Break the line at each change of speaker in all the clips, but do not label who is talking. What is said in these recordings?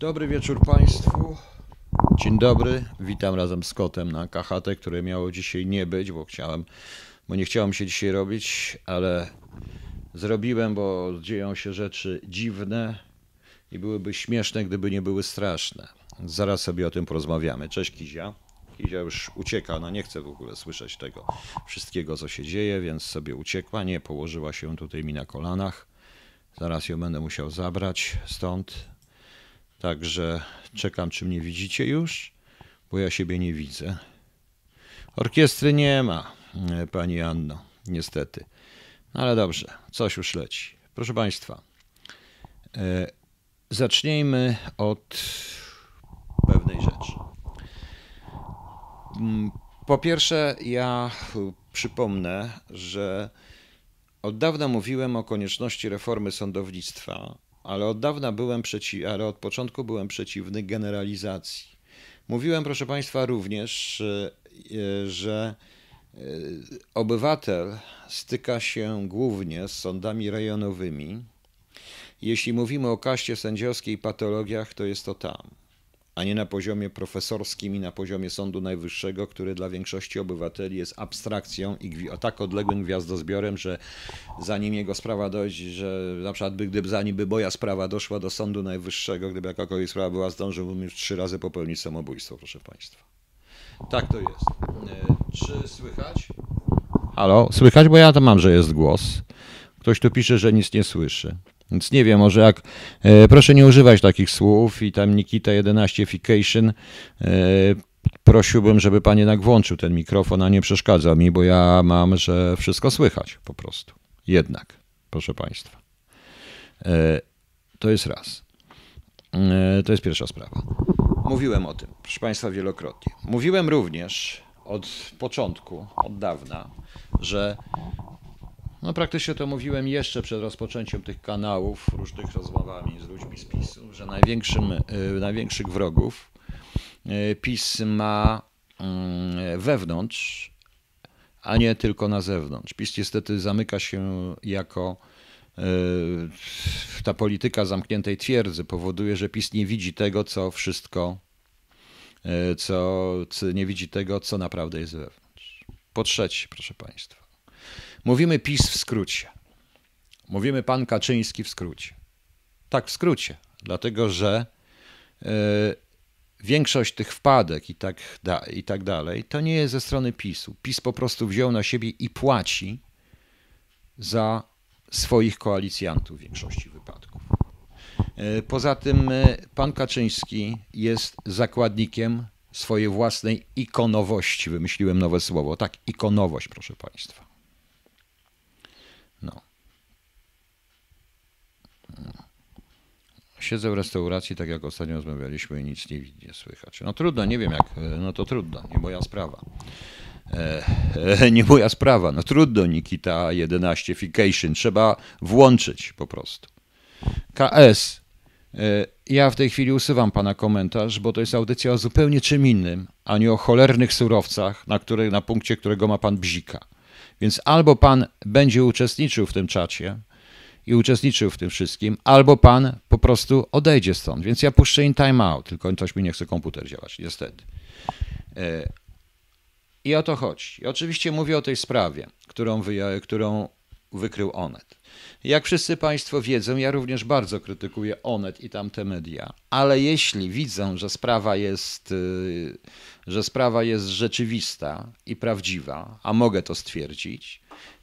Dobry wieczór Państwu. Dzień dobry, witam razem z kotem na KHT, które miało dzisiaj nie być, bo chciałem, bo nie chciałem się dzisiaj robić, ale zrobiłem, bo dzieją się rzeczy dziwne i byłyby śmieszne, gdyby nie były straszne. Zaraz sobie o tym porozmawiamy. Cześć Kizia. Kizia już ucieka, ona no, nie chce w ogóle słyszeć tego wszystkiego, co się dzieje, więc sobie uciekła. Nie, położyła się tutaj mi na kolanach. Zaraz ją będę musiał zabrać stąd Także czekam, czy mnie widzicie już, bo ja siebie nie widzę. Orkiestry nie ma, e, pani Anno, niestety. No ale dobrze, coś już leci. Proszę Państwa, e, zacznijmy od pewnej rzeczy. Mm, po pierwsze, ja przypomnę, że od dawna mówiłem o konieczności reformy sądownictwa ale od dawna byłem przeci, ale od początku byłem przeciwny generalizacji. Mówiłem, proszę Państwa, również, e, że e, obywatel styka się głównie z sądami rejonowymi. Jeśli mówimy o kaście sędziowskiej i patologiach, to jest to tam a nie na poziomie profesorskim i na poziomie Sądu Najwyższego, który dla większości obywateli jest abstrakcją i tak odległym gwiazdozbiorem, że zanim jego sprawa dojdzie, że na przykład by, gdyby zanim by moja sprawa doszła do Sądu Najwyższego, gdyby jakakolwiek sprawa była, zdążyłbym już trzy razy popełnić samobójstwo, proszę Państwa. Tak to jest. E, czy słychać? Halo, słychać, bo ja to mam, że jest głos. Ktoś tu pisze, że nic nie słyszy. Więc nie wiem, może jak. E, proszę nie używać takich słów i tam Nikita 11 Fication. E, prosiłbym, żeby pan jednak włączył ten mikrofon, a nie przeszkadza mi, bo ja mam, że wszystko słychać po prostu. Jednak, proszę państwa. E, to jest raz. E, to jest pierwsza sprawa. Mówiłem o tym, proszę Państwa, wielokrotnie. Mówiłem również od początku, od dawna, że no praktycznie to mówiłem jeszcze przed rozpoczęciem tych kanałów, różnych rozmowami z ludźmi z PiSu, że największym, y, największych wrogów y, PiS ma mm, wewnątrz, a nie tylko na zewnątrz. PiS niestety zamyka się jako y, ta polityka zamkniętej twierdzy powoduje, że PiS nie widzi tego, co wszystko, co, nie widzi tego, co naprawdę jest wewnątrz. Po trzecie, proszę Państwa. Mówimy PiS w skrócie. Mówimy pan Kaczyński w skrócie. Tak, w skrócie, dlatego że yy, większość tych wpadek i tak, da, i tak dalej to nie jest ze strony PiSu. PiS po prostu wziął na siebie i płaci za swoich koalicjantów w większości wypadków. Yy, poza tym yy, pan Kaczyński jest zakładnikiem swojej własnej ikonowości. Wymyśliłem nowe słowo. Tak, ikonowość, proszę Państwa. Siedzę w restauracji, tak jak ostatnio rozmawialiśmy, i nic nie, nie słychać. No trudno, nie wiem jak, e, no to trudno, nie moja sprawa. E, e, nie moja sprawa, no trudno, Nikita 11 Fication, trzeba włączyć po prostu. KS, e, ja w tej chwili usuwam pana komentarz, bo to jest audycja o zupełnie czym innym, a nie o cholernych surowcach, na, który, na punkcie którego ma pan bzika. Więc albo pan będzie uczestniczył w tym czacie, i uczestniczył w tym wszystkim, albo pan po prostu odejdzie stąd. Więc ja puszczę in time out, tylko coś mi nie chce komputer działać, niestety. E, I o to chodzi. I oczywiście mówię o tej sprawie, którą, którą wykrył Onet. Jak wszyscy Państwo wiedzą, ja również bardzo krytykuję Onet i tamte media, ale jeśli widzę, że sprawa jest, y, że sprawa jest rzeczywista i prawdziwa, a mogę to stwierdzić,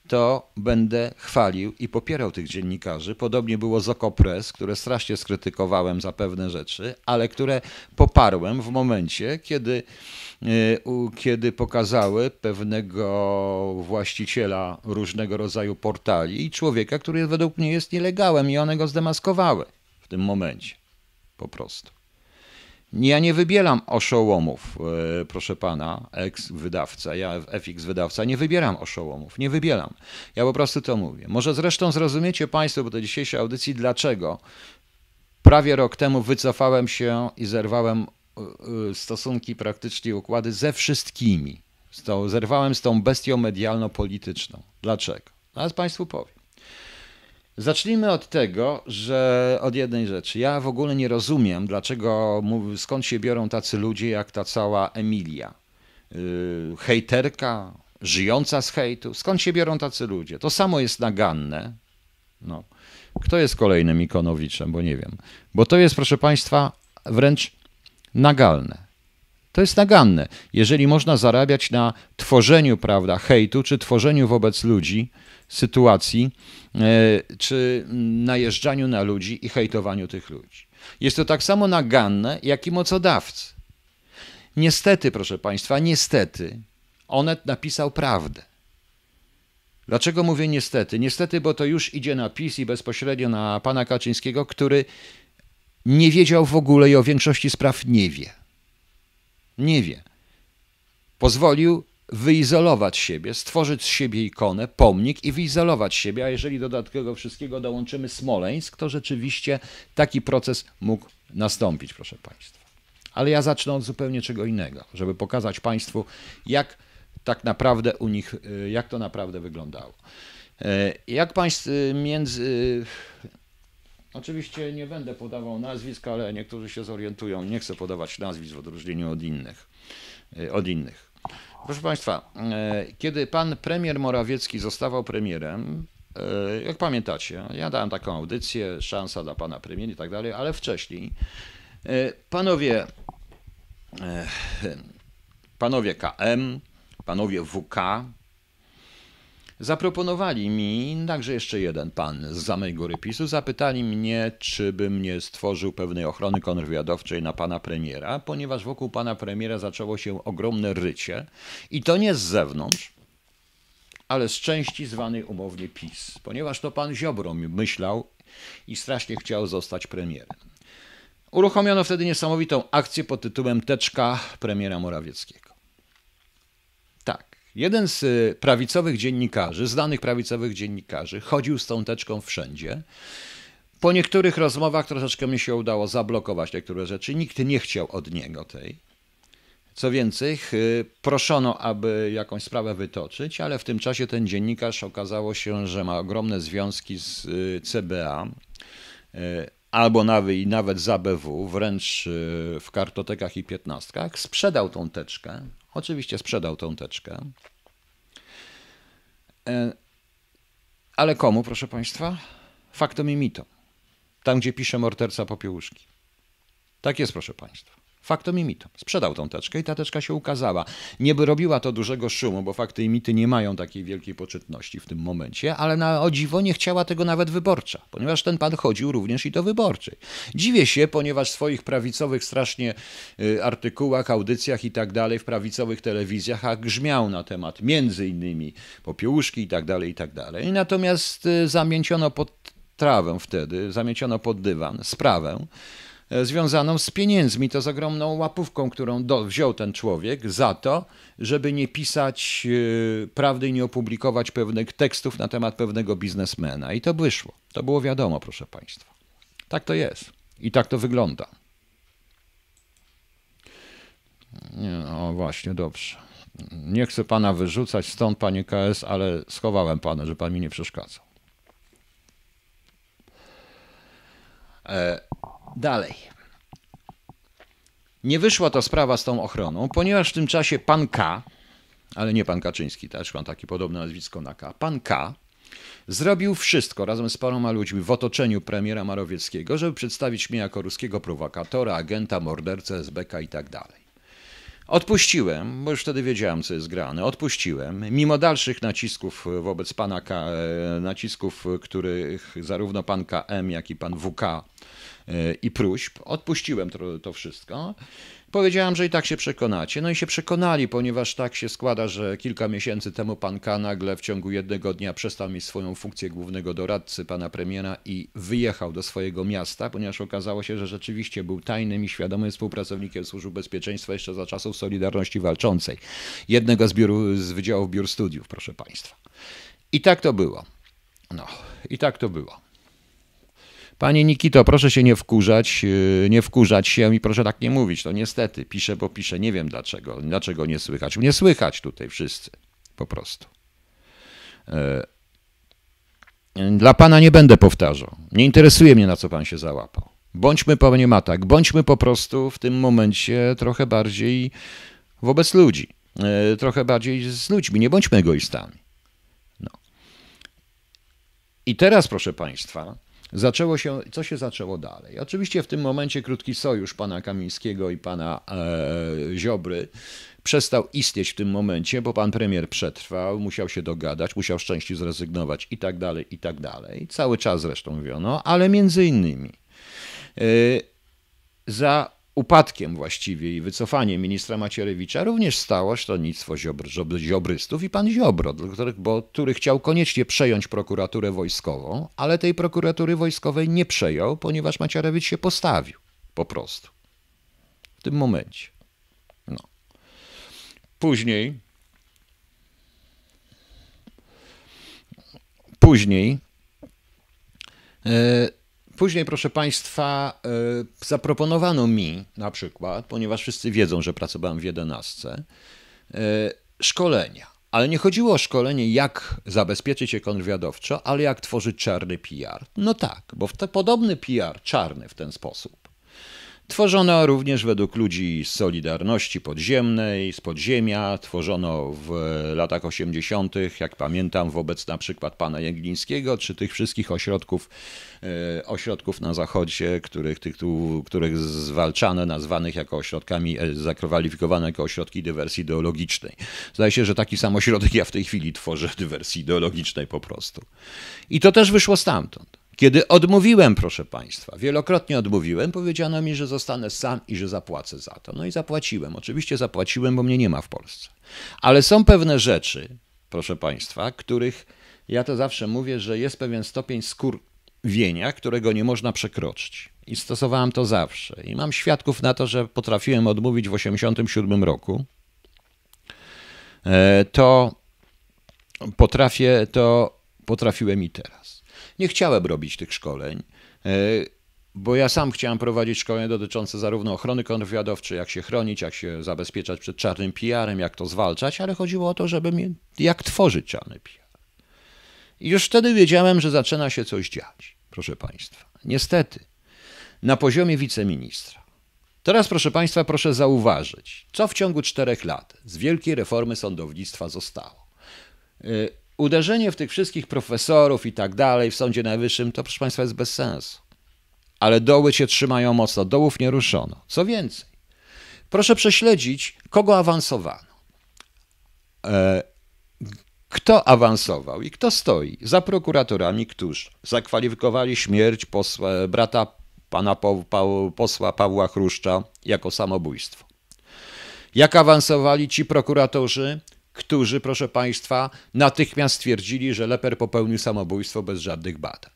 to będę chwalił i popierał tych dziennikarzy. Podobnie było z Okopres, które strasznie skrytykowałem za pewne rzeczy, ale które poparłem w momencie, kiedy, y, kiedy pokazały pewnego właściciela różnego rodzaju portali i człowieka, który według mnie jest nielegalem i one go zdemaskowały w tym momencie. Po prostu. Ja nie wybieram oszołomów, e, proszę pana, ex-wydawca, ja FX-wydawca, nie wybieram oszołomów, nie wybieram. Ja po prostu to mówię. Może zresztą zrozumiecie państwo bo to dzisiejszej audycji, dlaczego prawie rok temu wycofałem się i zerwałem e, e, stosunki, praktycznie układy ze wszystkimi. Z tą, zerwałem z tą bestią medialno-polityczną. Dlaczego? Zaraz no, państwu powiem. Zacznijmy od tego, że od jednej rzeczy. Ja w ogóle nie rozumiem, dlaczego, skąd się biorą tacy ludzie jak ta cała Emilia. Yy, hejterka, żyjąca z hejtu. Skąd się biorą tacy ludzie? To samo jest naganne. No. Kto jest kolejnym Ikonowiczem, bo nie wiem. Bo to jest, proszę Państwa, wręcz nagalne. To jest naganne. Jeżeli można zarabiać na tworzeniu, prawda, hejtu, czy tworzeniu wobec ludzi, sytuacji, e, czy najeżdżaniu na ludzi i hejtowaniu tych ludzi. Jest to tak samo naganne, jak i mocodawcy. Niestety, proszę Państwa, niestety, Onet napisał prawdę. Dlaczego mówię niestety? Niestety, bo to już idzie na PiS i bezpośrednio na pana Kaczyńskiego, który nie wiedział w ogóle i o większości spraw nie wie. Nie wie. Pozwolił wyizolować siebie, stworzyć z siebie ikonę, pomnik i wyizolować siebie, a jeżeli do tego wszystkiego dołączymy Smoleńsk, to rzeczywiście taki proces mógł nastąpić, proszę Państwa. Ale ja zacznę od zupełnie czego innego, żeby pokazać Państwu, jak tak naprawdę u nich, y, jak to naprawdę wyglądało. Y, jak Państwo y, między... Oczywiście nie będę podawał nazwisk, ale niektórzy się zorientują. Nie chcę podawać nazwisk w odróżnieniu od innych. Od innych. Proszę Państwa, e, kiedy pan premier Morawiecki zostawał premierem, e, jak pamiętacie, ja dałem taką audycję, szansa dla pana premiera i tak dalej, ale wcześniej e, panowie, panowie KM, panowie WK, Zaproponowali mi także jeszcze jeden pan z samej góry PiSu. Zapytali mnie, czy bym nie stworzył pewnej ochrony kontrwywiadowczej na pana premiera, ponieważ wokół pana premiera zaczęło się ogromne rycie i to nie z zewnątrz, ale z części zwanej umownie PiS, ponieważ to pan Ziobro myślał i strasznie chciał zostać premierem. Uruchomiono wtedy niesamowitą akcję pod tytułem Teczka premiera Morawieckiego. Jeden z y, prawicowych dziennikarzy, znanych prawicowych dziennikarzy, chodził z tą teczką wszędzie. Po niektórych rozmowach troszeczkę mi się udało zablokować niektóre rzeczy. Nikt nie chciał od niego tej. Co więcej, y, proszono, aby jakąś sprawę wytoczyć, ale w tym czasie ten dziennikarz okazało się, że ma ogromne związki z y, CBA albo nawet z ABW, wręcz w kartotekach i piętnastkach. Sprzedał tą teczkę Oczywiście sprzedał tą teczkę. E, ale komu, proszę Państwa? Faktom i mitom. Tam, gdzie pisze morderca popiełuszki. Tak jest, proszę Państwa faktom i mitom. Sprzedał tą teczkę i ta teczka się ukazała. Nie by robiła to dużego szumu, bo fakty i mity nie mają takiej wielkiej poczytności w tym momencie, ale na o dziwo nie chciała tego nawet wyborcza, ponieważ ten pan chodził również i do wyborczej. Dziwię się, ponieważ w swoich prawicowych strasznie y, artykułach, audycjach i tak dalej, w prawicowych telewizjach, a grzmiał na temat między innymi popiełuszki i tak dalej, i tak dalej. Natomiast y, zamięciono pod trawę wtedy, zamieniono pod dywan sprawę, E, związaną z pieniędzmi, to z ogromną łapówką, którą do, wziął ten człowiek za to, żeby nie pisać yy, prawdy i nie opublikować pewnych tekstów na temat pewnego biznesmena. I to wyszło. To było wiadomo, proszę Państwa. Tak to jest. I tak to wygląda. No właśnie, dobrze. Nie chcę pana wyrzucać stąd, panie KS, ale schowałem pana, że pan mi nie przeszkadzał. E Dalej. Nie wyszła ta sprawa z tą ochroną, ponieważ w tym czasie pan K, ale nie pan Kaczyński, też mam takie podobne nazwisko na K, pan K zrobił wszystko razem z paroma ludźmi w otoczeniu premiera Marowieckiego, żeby przedstawić mnie jako ruskiego prowokatora, agenta, mordercę, SBK i tak dalej. Odpuściłem, bo już wtedy wiedziałem, co jest grane. Odpuściłem, mimo dalszych nacisków wobec pana K, e, nacisków, których zarówno pan KM, jak i pan WK E, i próśb. Odpuściłem to, to wszystko. Powiedziałem, że i tak się przekonacie. No i się przekonali, ponieważ tak się składa, że kilka miesięcy temu pan K. nagle w ciągu jednego dnia przestał mieć swoją funkcję głównego doradcy pana premiera i wyjechał do swojego miasta, ponieważ okazało się, że rzeczywiście był tajnym i świadomym współpracownikiem Służb Bezpieczeństwa jeszcze za czasów Solidarności Walczącej. Jednego z, biur, z wydziałów biur studiów, proszę państwa. I tak to było. No, i tak to było. Panie Nikito, proszę się nie wkurzać, yy, nie wkurzać się i proszę tak nie mówić. To no niestety, piszę, bo piszę. Nie wiem dlaczego. Dlaczego nie słychać? Mnie słychać tutaj wszyscy. Po prostu. Yy, dla pana nie będę powtarzał. Nie interesuje mnie, na co pan się załapał. Bądźmy, panie Matak, bądźmy po prostu w tym momencie trochę bardziej wobec ludzi. Yy, trochę bardziej z ludźmi. Nie bądźmy egoistami. No. I teraz, proszę państwa, zaczęło się, co się zaczęło dalej? Oczywiście w tym momencie krótki sojusz pana Kamińskiego i pana e, Ziobry przestał istnieć w tym momencie, bo pan premier przetrwał, musiał się dogadać, musiał z zrezygnować i tak dalej, i tak dalej. Cały czas zresztą mówiono, ale między innymi e, za upadkiem właściwie i wycofaniem ministra Macierewicza również stało sztonnictwo ziobr, ziobrystów i pan Ziobro, bo, który chciał koniecznie przejąć prokuraturę wojskową, ale tej prokuratury wojskowej nie przejął, ponieważ Macierewicz się postawił po prostu w tym momencie. No. Później później yy, Później, proszę Państwa, e, zaproponowano mi na przykład, ponieważ wszyscy wiedzą, że pracowałem w jedenastce, e, szkolenia. Ale nie chodziło o szkolenie, jak zabezpieczyć się kontrwywiadowczo, ale jak tworzyć czarny PR. No tak, bo w te, podobny PR, czarny w ten sposób, Tworzono również według ludzi Solidarności Podziemnej, z podziemia, tworzono w latach 80., jak pamiętam, wobec na przykład pana Jeglińskiego, czy tych wszystkich ośrodków, e, ośrodków na zachodzie, których, tych, których zwalczano, nazwanych jako ośrodkami, e, zakwalifikowane jako ośrodki dywersji ideologicznej. Zdaje się, że taki sam ośrodek ja w tej chwili tworzę dywersji ideologicznej po prostu. I to też wyszło stamtąd. Kiedy odmówiłem, proszę Państwa, wielokrotnie odmówiłem, powiedziano mi, że zostanę sam i że zapłacę za to. No i zapłaciłem. Oczywiście zapłaciłem, bo mnie nie ma w Polsce. Ale są pewne rzeczy, proszę Państwa, których ja to zawsze mówię, że jest pewien stopień skurwienia, którego nie można przekroczyć. I stosowałem to zawsze. I mam świadków na to, że potrafiłem odmówić w 1987 roku. E, to potrafię, to potrafiłem i teraz nie chciałem robić tych szkoleń, e, bo ja sam chciałem prowadzić szkolenia dotyczące zarówno ochrony kontrwywiadowczej, jak się chronić, jak się zabezpieczać przed czarnym PR-em, jak to zwalczać, ale chodziło o to, żeby mi, jak tworzyć czarny PR. I już wtedy wiedziałem, że zaczyna się coś dziać, proszę Państwa. Niestety, na poziomie wiceministra. Teraz, proszę Państwa, proszę zauważyć, co w ciągu czterech lat z wielkiej reformy sądownictwa zostało. E, uderzenie w tych wszystkich profesorów i tak dalej w Sądzie Najwyższym, to proszę Państwa jest bez sensu. Ale doły się trzymają mocno, dołów nie ruszono. Co więcej, proszę prześledzić, kogo awansowano. E, kto awansował i kto stoi za prokuratorami, którzy zakwalifikowali śmierć posła, brata pana posła Pawła Chruszcza jako samobójstwo. Jak awansowali ci prokuratorzy, którzy, proszę Państwa, natychmiast stwierdzili, że Leper popełnił samobójstwo bez żadnych badań.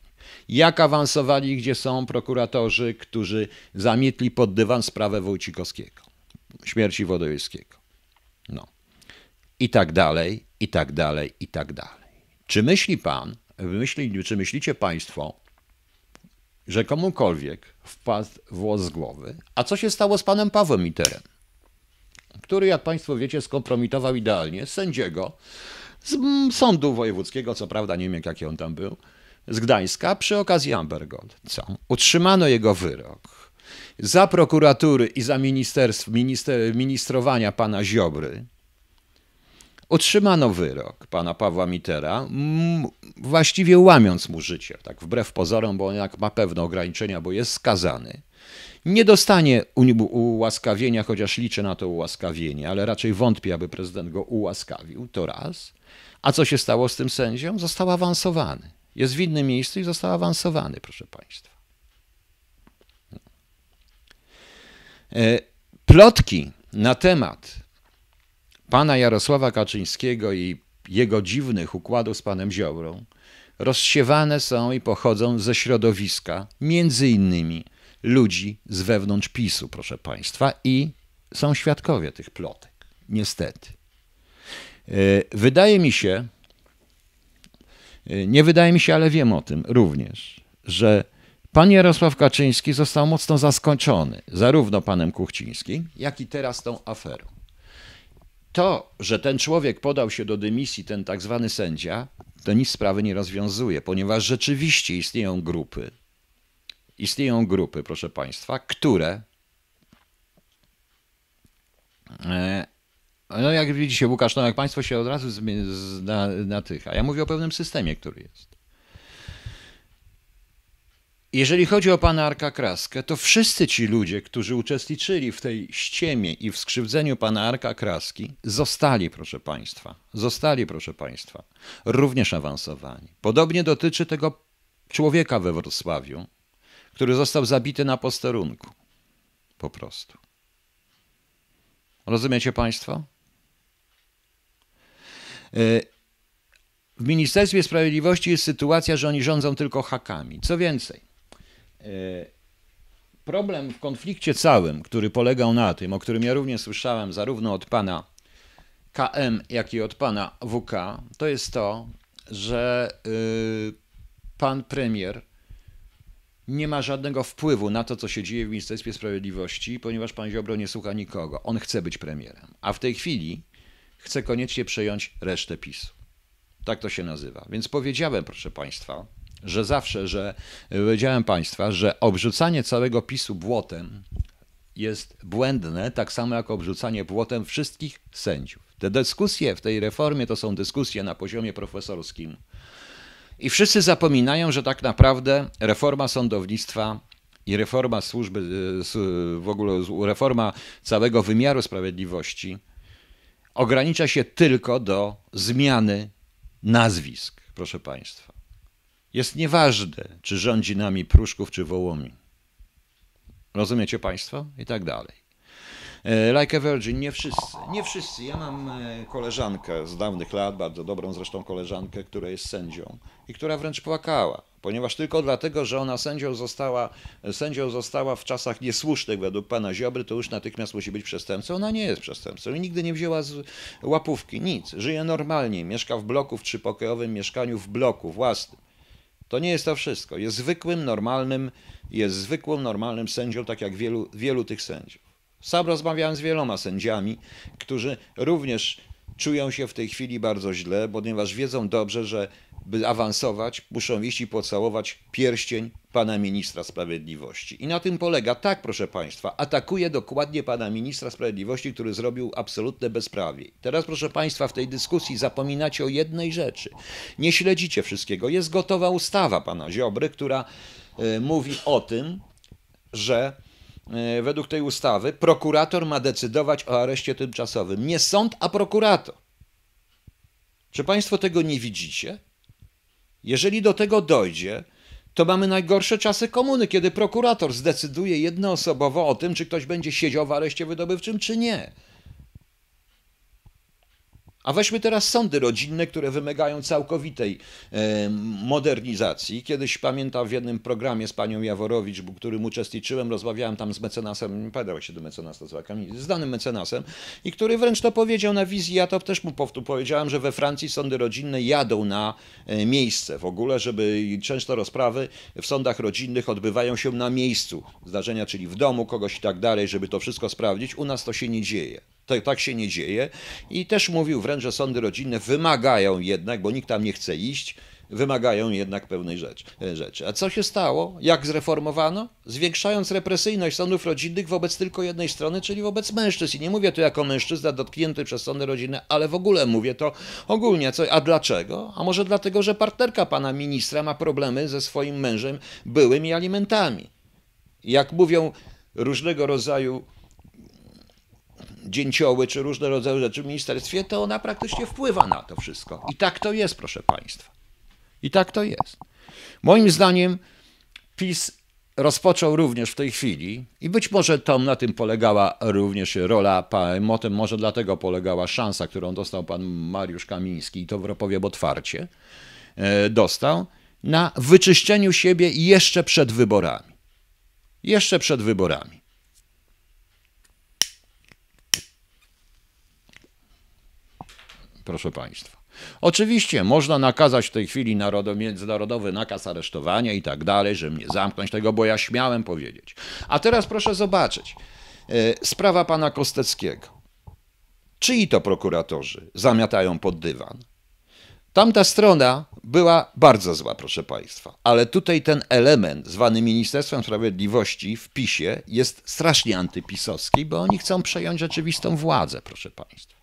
Jak awansowali, gdzie są prokuratorzy, którzy zamietli pod dywan sprawę Wojcikowskiego, śmierci Wodojewskiego. No. I tak dalej, i tak dalej, i tak dalej. Czy myśli Pan, myśli, czy myślicie Państwo, że komukolwiek wpadł włos z głowy? A co się stało z Panem Pawłem Miterem? który, jak Państwo wiecie, skompromitował idealnie sędziego z mm, sądu wojewódzkiego, co prawda nie wiem, jaki on tam był, z Gdańska, przy okazji Ambergold. Co? Utrzymano jego wyrok. Za prokuratury i za ministerstw, minister, ministrowania pana Ziobry otrzymano wyrok pana Pawła Mitera, właściwie łamiąc mu życie, tak wbrew pozorom, bo on jak ma pewne ograniczenia, bo jest skazany. Nie dostanie ułaskawienia, chociaż liczę na to ułaskawienie, ale raczej wątpię, aby prezydent go ułaskawił, to raz. A co się stało z tym sędzią? Został awansowany. Jest w innym miejscu i został awansowany, proszę Państwa. E, plotki na temat pana Jarosława Kaczyńskiego i jego dziwnych układów z panem Ziobrą rozsiewane są i pochodzą ze środowiska, między innymi ludzi z wewnątrz PiSu, proszę Państwa, i są świadkowie tych plotek, niestety. E, wydaje mi się, e, nie wydaje mi się, ale wiem o tym również, że pan Jarosław Kaczyński został mocno zaskoczony zarówno panem Kuchcińskim, jak i teraz tą aferą. To, że ten człowiek podał się do dymisji, ten tak zwany sędzia, to nic sprawy nie rozwiązuje, ponieważ rzeczywiście istnieją grupy, istnieją grupy, proszę Państwa, które. E, no, jak widzicie, Łukasz, no jak Państwo się od razu na, na tych, a ja mówię o pewnym systemie, który jest. Jeżeli chodzi o pana Arka Kraskę, to wszyscy ci ludzie, którzy uczestniczyli w tej ściemie i w skrzywdzeniu pana Arka Kraski, zostali, proszę państwa, zostali, proszę państwa, również awansowani. Podobnie dotyczy tego człowieka we Wrocławiu, który został zabity na posterunku. Po prostu. Rozumiecie Państwo? E, w Ministerstwie Sprawiedliwości jest sytuacja, że oni rządzą tylko hakami. Co więcej, e, problem w konflikcie całym, który polegał na tym, o którym ja również słyszałem zarówno od pana KM, jak i od pana WK, to jest to, że y, pan premier nie ma żadnego wpływu na to, co się dzieje w Ministerstwie Sprawiedliwości, ponieważ pan Ziobro nie słucha nikogo. On chce być premierem, a w tej chwili chce koniecznie przejąć resztę PiSu. Tak to się nazywa. Więc powiedziałem, proszę państwa, że zawsze, że e, powiedziałem państwa, że obrzucanie całego PiSu błotem jest błędne, tak samo jak obrzucanie błotem wszystkich sędziów. Te dyskusje w tej reformie to są dyskusje na poziomie profesorskim i wszyscy zapominają, że tak naprawdę reforma sądownictwa i reforma służby, e, w ogóle reforma całego wymiaru sprawiedliwości ogranicza się tylko do zmiany nazwisk, proszę Państwa. Jest nieważne, czy rządzi nami Pruszków czy Wołomin. Rozumiecie Państwo? I tak dalej. E, like a Virgin, nie wszyscy. Nie wszyscy. Ja mam e, koleżankę z dawnych lat, bardzo dobrą zresztą koleżankę, która jest sędzią i która wręcz płakała ponieważ tylko dlatego, że ona sędzią została, sędzią została w czasach niesłusznych według pana Ziobry, to już natychmiast musi być przestępcą. Ona nie jest przestępcą i nigdy nie wzięła z łapówki, nic. Żyje normalnie, mieszka w bloku, w trzypokojowym mieszkaniu, w bloku własnym. To nie jest to wszystko. Jest zwykłym, normalnym, jest zwykłym, normalnym sędzią, tak jak wielu, wielu tych sędziów. Sam rozmawiałem z wieloma sędziami, którzy również czują się w tej chwili bardzo źle, ponieważ wiedzą dobrze, że by awansować, muszą iść i pocałować pierścień pana ministra sprawiedliwości. I na tym polega, tak proszę państwa, atakuje dokładnie pana ministra sprawiedliwości, który zrobił absolutne bezprawie. Teraz proszę państwa, w tej dyskusji zapominacie o jednej rzeczy. Nie śledzicie wszystkiego. Jest gotowa ustawa pana Ziobry, która e, mówi o tym, że E, według tej ustawy prokurator ma decydować o areszcie tymczasowym. Nie sąd, a prokurator. Czy Państwo tego nie widzicie? Jeżeli do tego dojdzie, to mamy najgorsze czasy komuny, kiedy prokurator zdecyduje jednoosobowo o tym, czy ktoś będzie siedział w areszcie wydobywczym, czy nie. A weźmy teraz sądy rodzinne, które wymagają całkowitej e, modernizacji. Kiedyś pamiętam w jednym programie z panią Jaworowicz, w którym uczestniczyłem, rozmawiałem tam z mecenasem, nie pamiętam się do mecenasa z znanym mecenasem, i który wręcz to powiedział na wizji, ja to też mu powiedziałem, że we Francji sądy rodzinne jadą na e, miejsce w ogóle, żeby często rozprawy w sądach rodzinnych odbywają się na miejscu zdarzenia, czyli w domu kogoś i tak dalej, żeby to wszystko sprawdzić. U nas to się nie dzieje to, tak się nie dzieje. I też mówił wręcz, że sądy rodzinne wymagają jednak, bo nikt tam nie chce iść, wymagają jednak pełnej rzecz, e, rzeczy. A co się stało? Jak zreformowano? Zwiększając represyjność sądów rodzinnych wobec tylko jednej strony, czyli wobec mężczyzn. I nie mówię tu jako mężczyzna dotknięty przez sądy rodzinne, ale w ogóle mówię to ogólnie. Co, a dlaczego? A może dlatego, że partnerka pana ministra ma problemy ze swoim mężem byłymi alimentami. Jak mówią różnego rodzaju dzięcioły czy różne rodzaje rzeczy w ministerstwie, to ona praktycznie wpływa na to wszystko. I tak to jest, proszę Państwa. I tak to jest. Moim zdaniem PiS rozpoczął również w tej chwili i być może tam na tym polegała również rola Motem, może dlatego polegała szansa, którą dostał pan Mariusz Kamiński i to powiem otwarcie, e, dostał na wyczyszczeniu siebie jeszcze przed wyborami. Jeszcze przed wyborami. proszę Państwa. Oczywiście można nakazać w tej chwili narodo, międzynarodowy nakaz aresztowania i tak dalej, żeby mnie zamknąć tego, bo ja śmiałem powiedzieć. A teraz proszę zobaczyć. E, sprawa pana Kosteckiego. i to prokuratorzy zamiatają pod dywan? Tamta strona była bardzo zła, proszę Państwa, ale tutaj ten element zwany Ministerstwem Sprawiedliwości w PiSie jest strasznie antypisowski, bo oni chcą przejąć rzeczywistą władzę, proszę Państwa.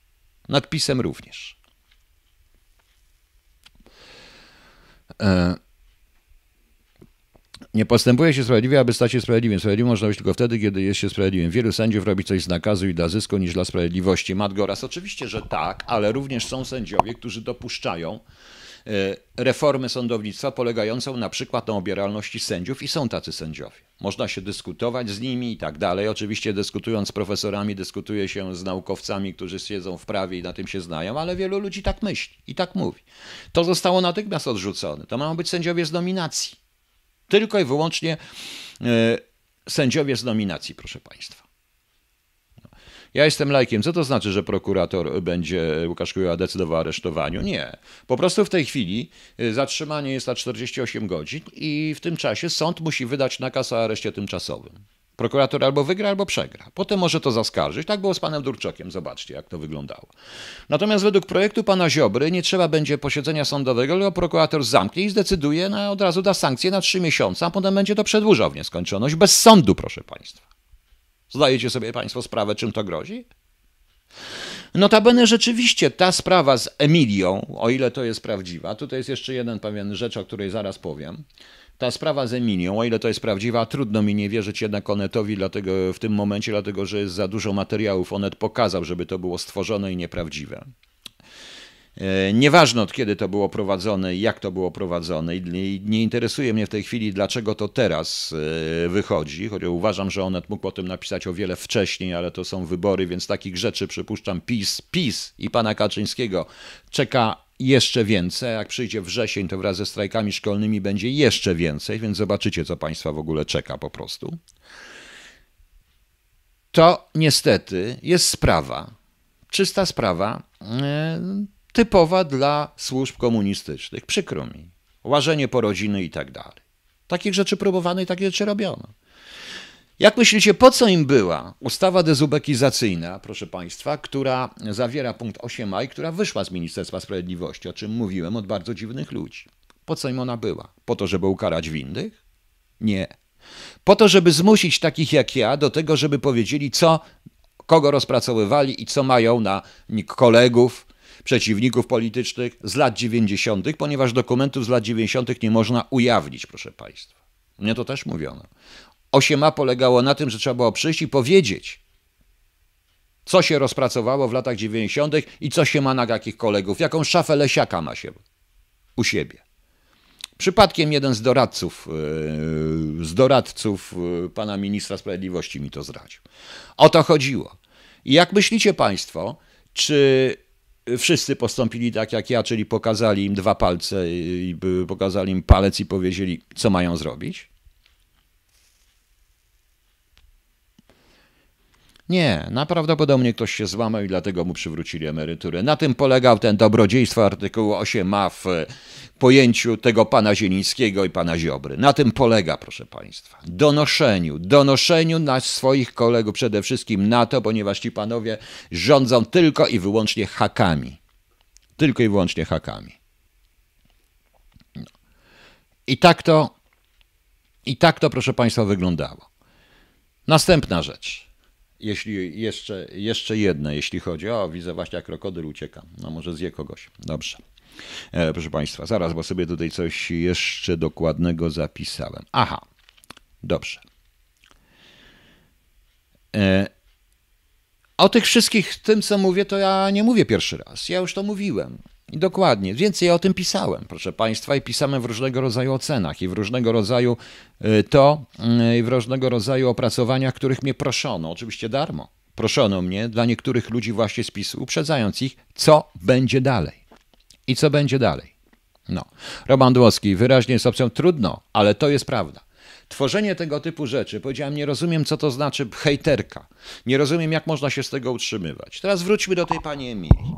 Nadpisem również. E, nie postępuje się sprawiedliwie, aby stać się sprawiedliwym. Sprawiedliwym można być tylko wtedy, kiedy jest się sprawiedliwym. Wielu sędziów robi coś z nakazu i dla zysku niż dla sprawiedliwości. Matgoras, oczywiście, że tak, ale również są sędziowie, którzy dopuszczają, E, reformy sądownictwa polegającą na przykład na obieralności sędziów i są tacy sędziowie. Można się dyskutować z nimi i tak dalej. Oczywiście dyskutując z profesorami, dyskutuje się z naukowcami, którzy siedzą w prawie i na tym się znają, ale wielu ludzi tak myśli i tak mówi. To zostało natychmiast odrzucone. To mają być sędziowie z nominacji. Tylko i wyłącznie e, sędziowie z nominacji, proszę Państwa. Ja jestem lajkiem. Co to znaczy, że prokurator będzie Łukasz Kujoła decydował o aresztowaniu? Nie. Po prostu w tej chwili y, zatrzymanie jest na 48 godzin i w tym czasie sąd musi wydać nakaz o areszcie tymczasowym. Prokurator albo wygra, albo przegra. Potem może to zaskarżyć. Tak było z panem Durczokiem. Zobaczcie, jak to wyglądało. Natomiast według projektu pana Ziobry nie trzeba będzie posiedzenia sądowego, tylko prokurator zamknie i zdecyduje, na, od razu da sankcję na trzy miesiące, a potem będzie to przedłużał w nieskończoność bez sądu, proszę państwa. Zdajecie sobie Państwo sprawę, czym to grozi? Notabene rzeczywiście ta sprawa z Emilią, o ile to jest prawdziwa, tutaj jest jeszcze jeden pewien rzecz, o której zaraz powiem. Ta sprawa z Emilią, o ile to jest prawdziwa, trudno mi nie wierzyć jednak Onetowi dlatego, w tym momencie, dlatego że jest za dużo materiałów. Onet pokazał, żeby to było stworzone i nieprawdziwe. E, nieważne od kiedy to było prowadzone i jak to było prowadzone, i nie interesuje mnie w tej chwili, dlaczego to teraz e, wychodzi, choć uważam, że Onet mógł o tym napisać o wiele wcześniej, ale to są wybory, więc takich rzeczy przypuszczam PiS, PiS i pana Kaczyńskiego czeka jeszcze więcej. Jak przyjdzie wrzesień, to wraz ze strajkami szkolnymi będzie jeszcze więcej, więc zobaczycie, co państwa w ogóle czeka po prostu. To niestety jest sprawa, czysta sprawa e, typowa dla służb komunistycznych. Przykro mi. Łażenie po rodziny i tak dalej. Takich rzeczy próbowano i takie rzeczy robiono. Jak myślicie, po co im była ustawa dezubekizacyjna, proszę Państwa, która zawiera punkt 8a i która wyszła z Ministerstwa Sprawiedliwości, o czym mówiłem, od bardzo dziwnych ludzi? Po co im ona była? Po to, żeby ukarać winnych? Nie. Po to, żeby zmusić takich jak ja do tego, żeby powiedzieli, co, kogo rozpracowywali i co mają na kolegów, przeciwników politycznych z lat 90., ponieważ dokumentów z lat 90. nie można ujawnić, proszę Państwa. Mnie to też mówiono. 8a polegało na tym, że trzeba było przyjść i powiedzieć, co się rozpracowało w latach 90. i co się ma na jakich kolegów, jaką szafę lesiaka ma się u siebie. Przypadkiem jeden z doradców, yy, z doradców yy, pana ministra sprawiedliwości mi to zdradził. O to chodziło. I jak myślicie państwo, czy wszyscy postąpili tak jak ja, czyli pokazali im dwa palce, i pokazali im palec i powiedzieli, co mają zrobić. Nie, najprawdopodobniej ktoś się złamał i dlatego mu przywrócili emeryturę. Na tym polegał ten dobrodziejstwo artykułu 8a w pojęciu tego pana Zielińskiego i pana Ziobry. Na tym polega, proszę państwa. Donoszeniu, donoszeniu na swoich kolegów, przede wszystkim na to, ponieważ ci panowie rządzą tylko i wyłącznie hakami. Tylko i wyłącznie hakami. No. I tak to, i tak to, proszę państwa, wyglądało. Następna rzecz. Jeśli jeszcze, jeszcze jedne, jeśli chodzi o, widzę właśnie jak krokodyl ucieka. No może zje kogoś. Dobrze. E, proszę Państwa, zaraz, bo sobie tutaj coś jeszcze dokładnego zapisałem. Aha, dobrze. E, o tych wszystkich, tym co mówię, to ja nie mówię pierwszy raz. Ja już to mówiłem. I dokładnie. Więcej ja o tym pisałem, proszę Państwa, i pisałem w różnego rodzaju ocenach i w różnego rodzaju y, to, y, i w różnego rodzaju opracowaniach, których mnie proszono, oczywiście darmo. Proszono mnie dla niektórych ludzi właśnie z PiSu, uprzedzając ich, co będzie dalej. I co będzie dalej. No. Roman Dłoski, wyraźnie jest opcją trudno, ale to jest prawda tworzenie tego typu rzeczy, powiedziałem, nie rozumiem, co to znaczy hejterka. Nie rozumiem, jak można się z tego utrzymywać. Teraz wróćmy do tej pani Emilii.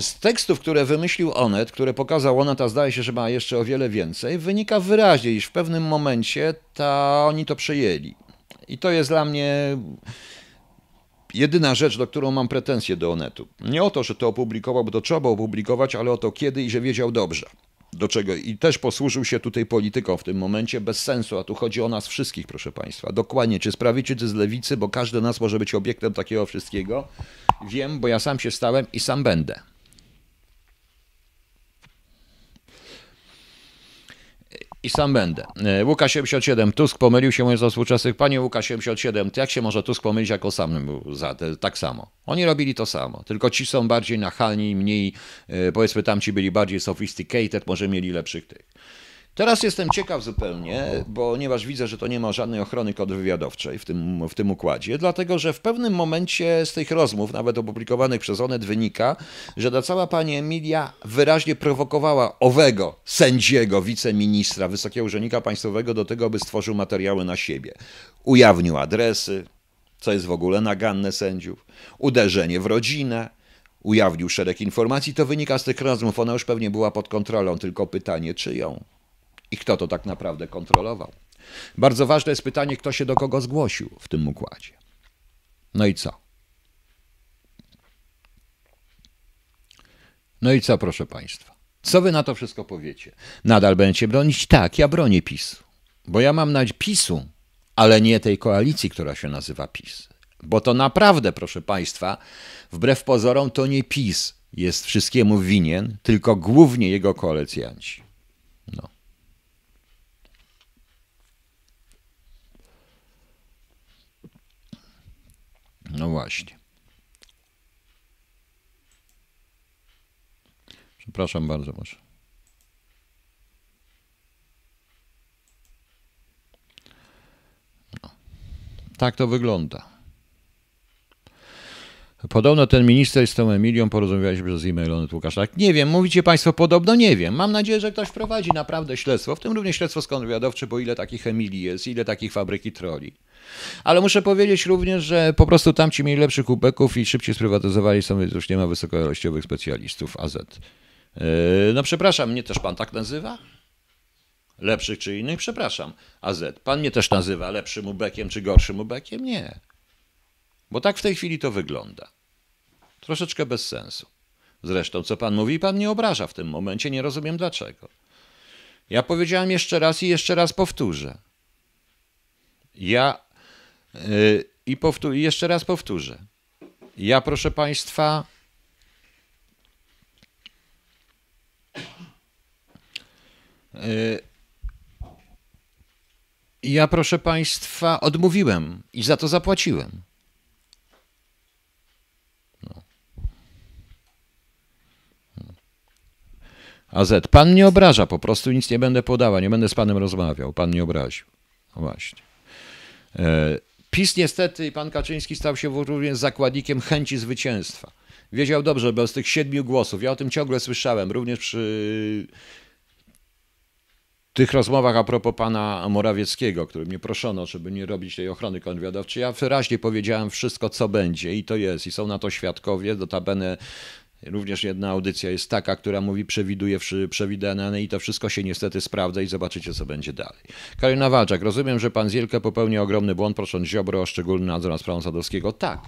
Z tekstów, które wymyślił Onet, które pokazał Onet, a zdaje się, że ma jeszcze o wiele więcej, wynika wyraźnie, iż w pewnym momencie ta, oni to przejęli. I to jest dla mnie jedyna rzecz, do którą mam pretensje do Onetu. Nie o to, że to opublikował, bo to trzeba opublikować, ale o to kiedy i że wiedział dobrze do czego i też posłużył się tutaj polityką w tym momencie bez sensu, a tu chodzi o nas wszystkich, proszę Państwa. Dokładnie, czy z prawicy, czy z lewicy, bo każdy nas może być obiektem takiego wszystkiego. Wiem, bo ja sam się stałem i sam będę. i sam będę. E, Łuka 77, Tusk pomylił się mówiąc o współczesnych. Panie Łuka 77, jak się może Tusk pomylić jako sam był za, te, tak samo? Oni robili to samo, tylko ci są bardziej nachalni, mniej, e, powiedzmy tamci byli bardziej sophisticated, może mieli lepszych tych. Teraz jestem ciekaw zupełnie, ponieważ widzę, że to nie ma żadnej ochrony kontrwywiadowczej w tym, w tym układzie, dlatego że w pewnym momencie z tych rozmów, nawet opublikowanych przez Onet, wynika, że ta cała pani Emilia wyraźnie prowokowała owego sędziego, wiceministra, wysokiego urzędnika państwowego do tego, aby stworzył materiały na siebie. Ujawnił adresy, co jest w ogóle naganne sędziów, uderzenie w rodzinę, ujawnił szereg informacji, to wynika z tych rozmów. Ona już pewnie była pod kontrolą, tylko pytanie czyją. I kto to tak naprawdę kontrolował? Bardzo ważne jest pytanie, kto się do kogo zgłosił w tym układzie. No i co? No i co, proszę Państwa? Co wy na to wszystko powiecie? Nadal będziecie bronić? Tak, ja bronię PiSu. Bo ja mam nać PiSu, ale nie tej koalicji, która się nazywa PiS. Bo to naprawdę, proszę Państwa, wbrew pozorom, to nie PiS jest wszystkiemu winien, tylko głównie jego koalicjanci. No. No właśnie. Przepraszam bardzo, proszę. No. Tak to wygląda. Podobno ten minister z tą Emilią porozumiewali się przez e-mail, on Łukasz. Tak, nie wiem, mówicie państwo podobno, nie wiem. Mam nadzieję, że ktoś prowadzi naprawdę śledztwo, w tym również śledztwo skontrwywiadowcze, bo ile takich Emilii jest, ile takich fabryki troli. Ale muszę powiedzieć również, że po prostu tamci mieli lepszych ubeków i szybciej sprywatyzowali, są już nie ma wysokojakościowych specjalistów AZ. Yy, no przepraszam, mnie też pan tak nazywa? Lepszych czy innych? Przepraszam, AZ. Pan mnie też nazywa lepszym ubekiem czy gorszym ubekiem? Nie. Bo tak w tej chwili to wygląda. Troszeczkę bez sensu. Zresztą, co pan mówi, pan nie obraża w tym momencie, nie rozumiem dlaczego. Ja powiedziałem jeszcze raz i jeszcze raz powtórzę. Ja yy, i powtór jeszcze raz powtórzę. Ja, proszę państwa, yy, ja, proszę państwa, odmówiłem i za to zapłaciłem. AZ. Pan mnie obraża, po prostu nic nie będę podawał, nie będę z panem rozmawiał, pan mnie obraził. No właśnie. E, PiS niestety i pan Kaczyński stał się również zakładnikiem chęci zwycięstwa. Wiedział dobrze, bo z tych siedmiu głosów, ja o tym ciągle słyszałem, również przy tych rozmowach a propos pana Morawieckiego, który mnie proszono, żeby nie robić tej ochrony kontrwywiadowczej, ja wyraźnie powiedziałem wszystko, co będzie i to jest. I są na to świadkowie, notabene Również jedna audycja jest taka, która mówi przewiduje przewidziane no, no i to wszystko się niestety sprawdza i zobaczycie, co będzie dalej. Karolina Walczak, rozumiem, że pan Zielka popełnił ogromny błąd, prosząc Ziobro o szczególny nadzór nad sprawą Sadowskiego. Tak,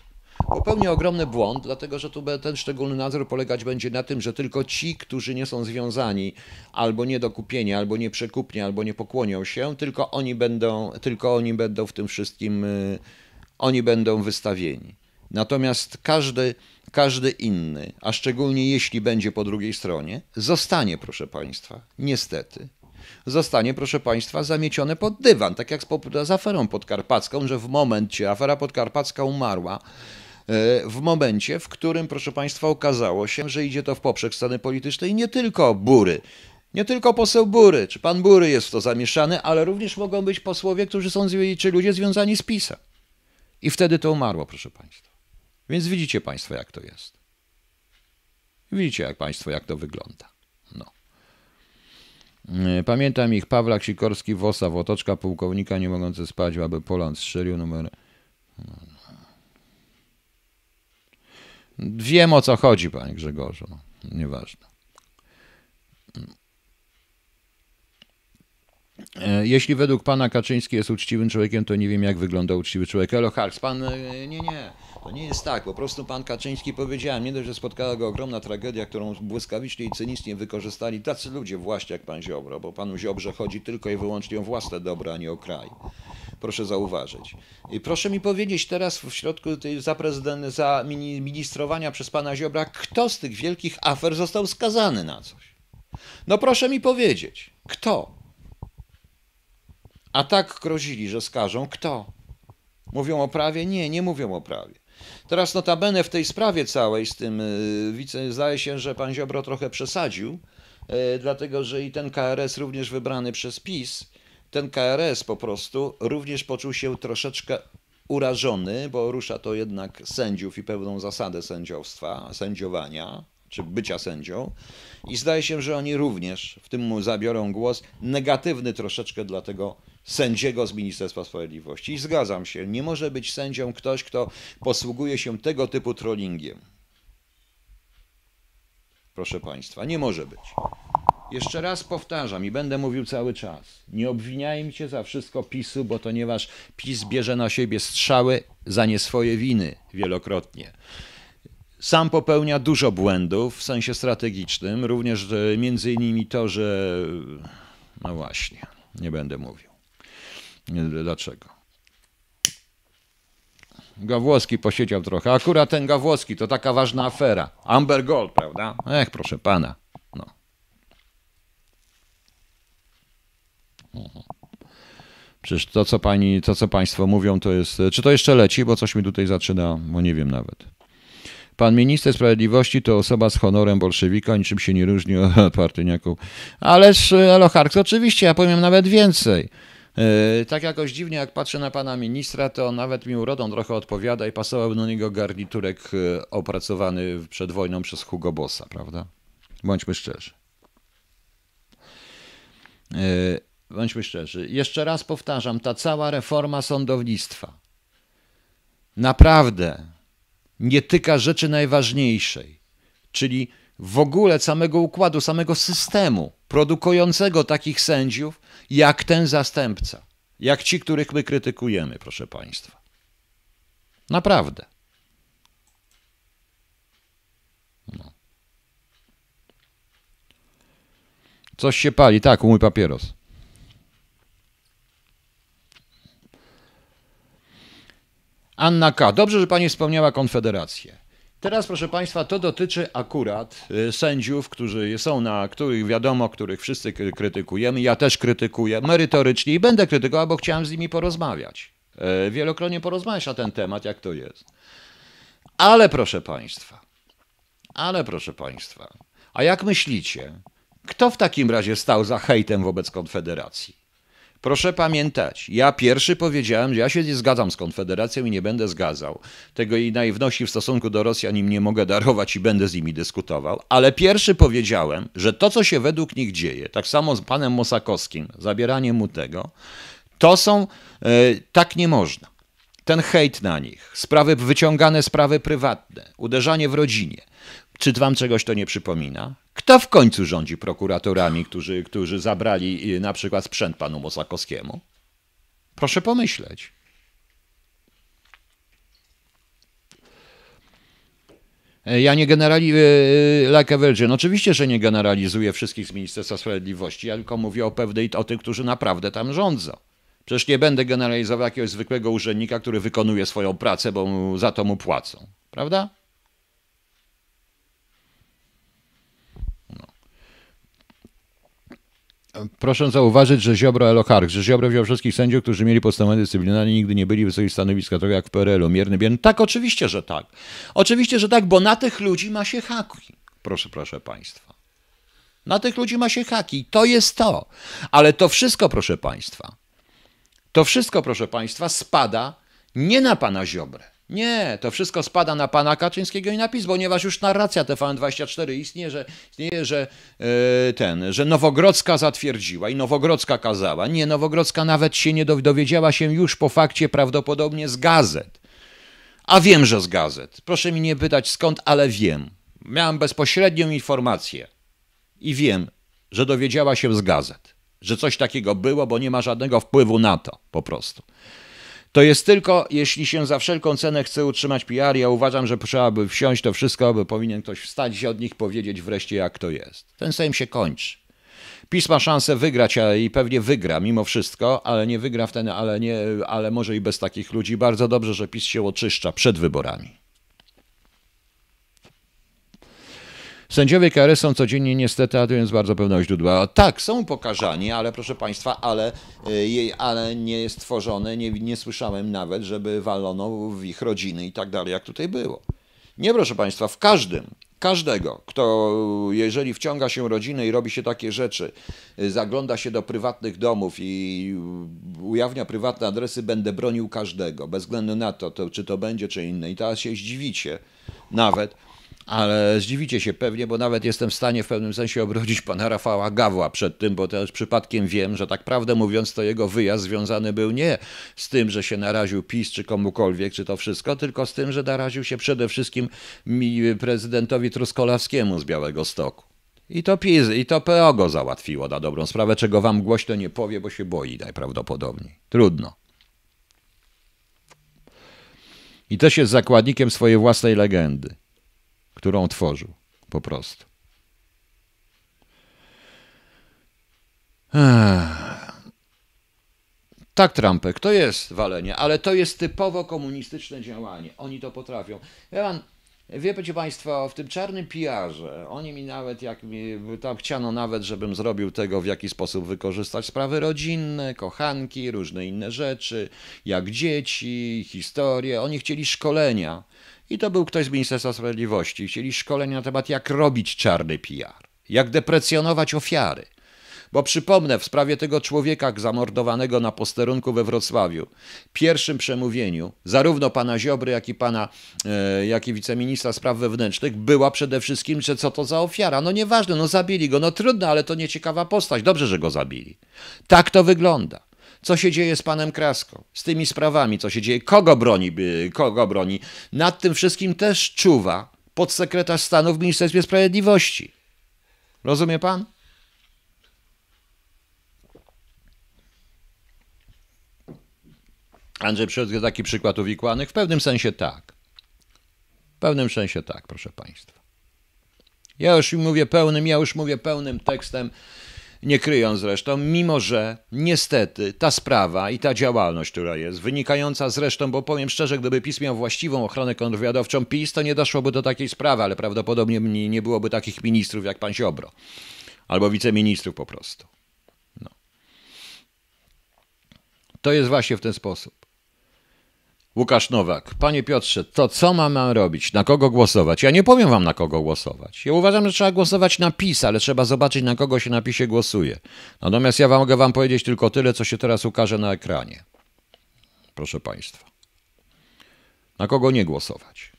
popełnił ogromny błąd, dlatego że tu ten szczególny nadzór polegać będzie na tym, że tylko ci, którzy nie są związani albo nie do kupienia, albo nie przekupnie, albo nie pokłonią się, tylko oni będą, tylko oni będą w tym wszystkim, y, oni będą wystawieni. Natomiast każdy każdy inny, a szczególnie jeśli będzie po drugiej stronie, zostanie, proszę Państwa, niestety, zostanie, proszę Państwa, zamiecione pod dywan, tak jak z aferą podkarpacką, że w momencie, afera podkarpacka umarła, e, w momencie, w którym, proszę Państwa, okazało się, że idzie to w poprzek sceny politycznej nie tylko Bury, nie tylko poseł Bury, czy pan Bury jest w to zamieszany, ale również mogą być posłowie, którzy są, czy ludzie związani z PiSem. I wtedy to umarło, proszę Państwa. Więc widzicie Państwo, jak to jest. Widzicie jak Państwo, jak to wygląda. No. E, pamiętam ich Pawlak, Sikorski, Wosa, Wotoczka, pułkownika nie mogący spać, aby Poland strzelił numer... No, no. Wiem o co chodzi, panie Grzegorzu. No, nieważne. E, jeśli według pana Kaczyński jest uczciwym człowiekiem, to nie wiem, jak wygląda uczciwy człowiek. Elo pan... E, nie, nie. To nie jest tak. Po prostu pan Kaczyński powiedział, nie dość, że spotkała go ogromna tragedia, którą błyskawicznie i cynicznie wykorzystali tacy ludzie właśnie jak pan Ziobro, bo panu Ziobrze chodzi tylko i wyłącznie o własne dobra, a nie o kraj. Proszę zauważyć. I proszę mi powiedzieć teraz w środku tej za, prezydent, za ministrowania przez pana Ziobra, kto z tych wielkich afer został skazany na coś? No proszę mi powiedzieć, kto? A tak grozili, że skażą kto? Mówią o prawie? Nie, nie mówią o prawie. Teraz notabene w tej sprawie całej z tym, e, wice, zdaje się, że pan Ziobro trochę przesadził, e, dlatego że i ten KRS również wybrany przez PiS, ten KRS po prostu również poczuł się troszeczkę urażony, bo rusza to jednak sędziów i pewną zasadę sędziowstwa, sędziowania czy bycia sędzią. I zdaje się, że oni również w tym zabiorą głos negatywny troszeczkę dla tego sędziego z Ministerstwa Sprawiedliwości. I zgadzam się, nie może być sędzią ktoś, kto posługuje się tego typu trollingiem. Proszę Państwa, nie może być. Jeszcze raz powtarzam i będę mówił cały czas. Nie się za wszystko PiSu, bo ponieważ PiS bierze na siebie strzały za nie swoje winy wielokrotnie. Sam popełnia dużo błędów w sensie strategicznym, również między innymi to, że. No właśnie, nie będę mówił. Dlaczego? Gawłowski posiedział trochę. Akurat ten Gawłowski to taka ważna afera. Amber Gold, prawda? Ech, proszę pana. No. Przecież to, co pani, to, co państwo mówią, to jest. Czy to jeszcze leci? Bo coś mi tutaj zaczyna, bo nie wiem nawet. Pan minister sprawiedliwości to osoba z honorem bolszewika, niczym się nie różni od partyniaków. Ależ e, Loharks, oczywiście, ja powiem nawet więcej. E, tak jakoś dziwnie, jak patrzę na pana ministra, to nawet mi urodą trochę odpowiada i pasowałby do niego garniturek e, opracowany przed wojną przez Hugo Bossa, prawda? Bądźmy szczerzy. Bądźmy szczerzy. Jeszcze raz powtarzam, ta cała reforma sądownictwa naprawdę nie tyka rzeczy najważniejszej, czyli w ogóle samego układu, samego systemu produkującego takich sędziów, jak ten zastępca, jak ci, których my krytykujemy, proszę Państwa. Naprawdę. No. Coś się pali, tak, mój papieros. Anna K. Dobrze, że pani wspomniała Konfederację. Teraz, proszę Państwa, to dotyczy akurat y, sędziów, którzy są na, których wiadomo, których wszyscy krytykujemy. Ja też krytykuję merytorycznie i będę krytykował, bo chciałem z nimi porozmawiać. E, wielokrotnie porozmawiać na ten temat, jak to jest. Ale proszę Państwa, ale proszę Państwa, a jak myślicie, kto w takim razie stał za hejtem wobec Konfederacji? Proszę pamiętać, ja pierwszy powiedziałem, że ja się nie zgadzam z Konfederacją i nie będę zgadzał. Tego jej naiwności w stosunku do Rosjan nie mogę darować i będę z nimi dyskutował, ale pierwszy powiedziałem, że to, co się według nich dzieje, tak samo z panem Mosakowskim, zabieranie mu tego, to są, e, tak nie można. Ten hejt na nich, sprawy wyciągane, sprawy prywatne, uderzanie w rodzinie. Czy wam czegoś to nie przypomina? Kto w końcu rządzi prokuratorami, którzy, którzy zabrali y, na przykład sprzęt panu Mosakowskiemu? Proszę pomyśleć. E, ja nie generalizuję, y, like a virgin. Oczywiście, że nie generalizuję wszystkich z Ministerstwa Sprawiedliwości, ja tylko mówię o pewnej, o tych, którzy naprawdę tam rządzą. Przecież nie będę generalizował jakiegoś zwykłego urzędnika, który wykonuje swoją pracę, bo za to mu płacą. Prawda? Proszę zauważyć, że Ziobro Elokark, że Ziobro wziął wszystkich sędziów, którzy mieli postanowienia dyscyplinarne i nigdy nie byli wysokich stanowiska, tak jak w PRL-u, mierny bierny. Tak, oczywiście, że tak. Oczywiście, że tak, bo na tych ludzi ma się haki, proszę, proszę Państwa. Na tych ludzi ma się haki. To jest to. Ale to wszystko, proszę Państwa, to wszystko, proszę Państwa, spada nie na Pana Ziobrę. Nie, to wszystko spada na pana Kaczyńskiego i na PiS, ponieważ już narracja TVN24 istnieje, że, istnieje, że yy, ten, że Nowogrodzka zatwierdziła i Nowogrodzka kazała. Nie, Nowogrodzka nawet się nie dowiedziała się już po fakcie prawdopodobnie z gazet. A wiem, że z gazet. Proszę mi nie pytać skąd, ale wiem. Miałam bezpośrednią informację i wiem, że dowiedziała się z gazet, że coś takiego było, bo nie ma żadnego wpływu na to po prostu. To jest tylko, jeśli się za wszelką cenę chce utrzymać PR, ja uważam, że trzeba by wsiąść to wszystko, by powinien ktoś wstać się od nich powiedzieć wreszcie, jak to jest. Ten Sejm się kończy. PiS ma szansę wygrać ale i pewnie wygra mimo wszystko, ale nie wygra w ten, ale, nie, ale może i bez takich ludzi. Bardzo dobrze, że PiS się oczyszcza przed wyborami. Sędziowie KRS są codziennie niestety, a to jest bardzo pewne źródła. Tak, są pokażani, ale proszę Państwa, ale, y, ale nie jest nie, nie słyszałem nawet, żeby walono w ich rodziny i tak dalej, jak tutaj było. Nie, proszę Państwa, w każdym każdego, kto jeżeli wciąga się rodzinę i robi się takie rzeczy, y, zagląda się do prywatnych domów i ujawnia prywatne adresy, będę bronił każdego, bez względu na to, to czy to będzie, czy inne. I teraz się zdziwicie nawet, ale zdziwicie się pewnie, bo nawet jestem w stanie w pewnym sensie obrodzić pana Rafała Gawła przed tym, bo też przypadkiem wiem, że tak prawdę mówiąc, to jego wyjazd związany był nie z tym, że się naraził PiS czy komukolwiek, czy to wszystko, tylko z tym, że naraził się przede wszystkim prezydentowi Truskolawskiemu z Białego Stoku. I to PiS, i to PO go załatwiło na dobrą sprawę, czego wam głośno nie powie, bo się boi najprawdopodobniej. Trudno. I też jest zakładnikiem swojej własnej legendy którą tworzył po prostu. Tak, Trumpek, to jest walenie, ale to jest typowo komunistyczne działanie. Oni to potrafią. Ja mam Wiecie Państwo, w tym czarnym PR-ze, oni mi nawet, jak mi, tam chciano nawet, żebym zrobił tego, w jaki sposób wykorzystać sprawy rodzinne, kochanki, różne inne rzeczy, jak dzieci, historie. Oni chcieli szkolenia i to był ktoś z Ministerstwa Sprawiedliwości. Chcieli szkolenia na temat, jak robić czarny PR, jak deprecjonować ofiary. Bo przypomnę, w sprawie tego człowieka zamordowanego na posterunku we Wrocławiu, pierwszym przemówieniu zarówno pana Ziobry, jak i pana, e, jak i wiceministra spraw wewnętrznych była przede wszystkim, że co to za ofiara. No nieważne, no zabili go, no trudno, ale to nieciekawa postać. Dobrze, że go zabili. Tak to wygląda co się dzieje z panem Kraską, z tymi sprawami, co się dzieje, kogo broni, kogo broni. Nad tym wszystkim też czuwa podsekretarz stanu w Ministerstwie Sprawiedliwości. Rozumie pan? Andrzej przyszedł taki przykład uwikłanych? W pewnym sensie tak. W pewnym sensie tak, proszę państwa. Ja już mówię pełnym, ja już mówię pełnym tekstem nie kryją zresztą, mimo że niestety ta sprawa i ta działalność, która jest wynikająca zresztą, bo powiem szczerze, gdyby PiS miał właściwą ochronę kontrwywiadowczą PiS, to nie doszłoby do takiej sprawy, ale prawdopodobnie nie byłoby takich ministrów jak pan Ziobro albo wiceministrów po prostu. No. To jest właśnie w ten sposób. Łukasz Nowak. Panie Piotrze, to co mam, robić? Na kogo głosować? Ja nie powiem wam, na kogo głosować. Ja uważam, że trzeba głosować na PiS, ale trzeba zobaczyć, na kogo się na PiSie głosuje. Natomiast ja wam, mogę wam powiedzieć tylko tyle, co się teraz ukaże na ekranie. Proszę państwa. Na kogo nie głosować?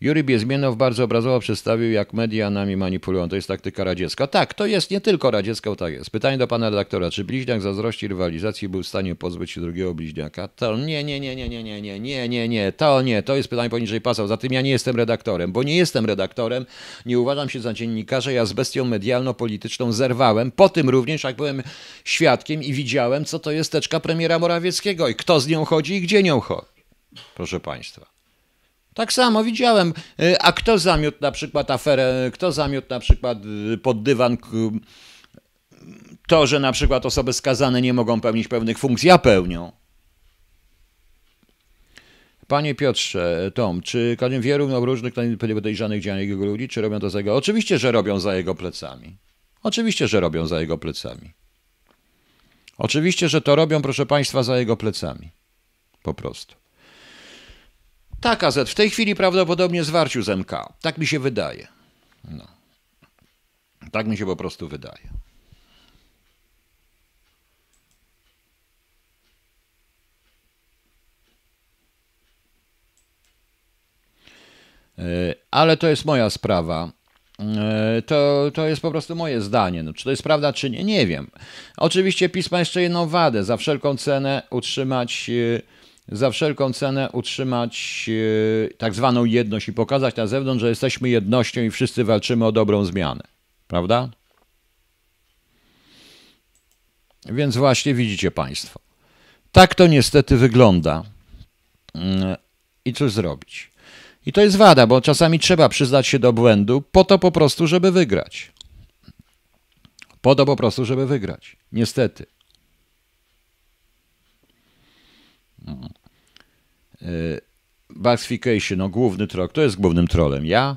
Juri Biezmienow bardzo obrazowo przedstawił, jak media nami manipulują. To jest taktyka radziecka. Tak, to jest nie tylko radziecka, tak jest. Pytanie do pana redaktora. Czy bliźniak zazdrości rywalizacji był w stanie pozbyć się drugiego bliźniaka? To nie, nie, nie, nie, nie, nie, nie, nie, nie, nie. To nie. To jest pytanie poniżej pasa. tym ja nie jestem redaktorem, bo nie jestem redaktorem. Nie uważam się za dziennikarza. Ja z bestią medialno-polityczną zerwałem. Po tym również, jak byłem świadkiem i widziałem, co to jest teczka premiera Morawieckiego i kto z nią chodzi i gdzie nią chodzi. Proszę państwa. Tak samo widziałem. Y, a kto zamiot na przykład aferę, y, kto zamiot na przykład y, pod dywan to, że na przykład osoby skazane nie mogą pełnić pewnych funkcji, a pełnią. Panie Piotrze, Tom, czy Kadim wierują różnych podejrzanych działań jego ludzi, czy robią to za jego... Oczywiście, że robią za jego plecami. Oczywiście, że robią za jego plecami. Oczywiście, że to robią, proszę Państwa, za jego plecami. Po prostu. Tak, AZ, w tej chwili prawdopodobnie zwarciu z MK. Tak mi się wydaje. No. Tak mi się po prostu wydaje. E, ale to jest moja sprawa. E, to, to jest po prostu moje zdanie. No, czy to jest prawda, czy nie, nie wiem. Oczywiście pisma jeszcze jedną wadę. Za wszelką cenę utrzymać e, za wszelką cenę utrzymać e, tak zwaną jedność i pokazać na zewnątrz, że jesteśmy jednością i wszyscy walczymy o dobrą zmianę. Prawda? Więc właśnie widzicie Państwo. Tak to niestety wygląda. Mm, I cóż zrobić? I to jest wada, bo czasami trzeba przyznać się do błędu po to po prostu, żeby wygrać. Po to po prostu, żeby wygrać. Niestety. Baxification, e, no główny troll. Kto jest głównym trolem? Ja?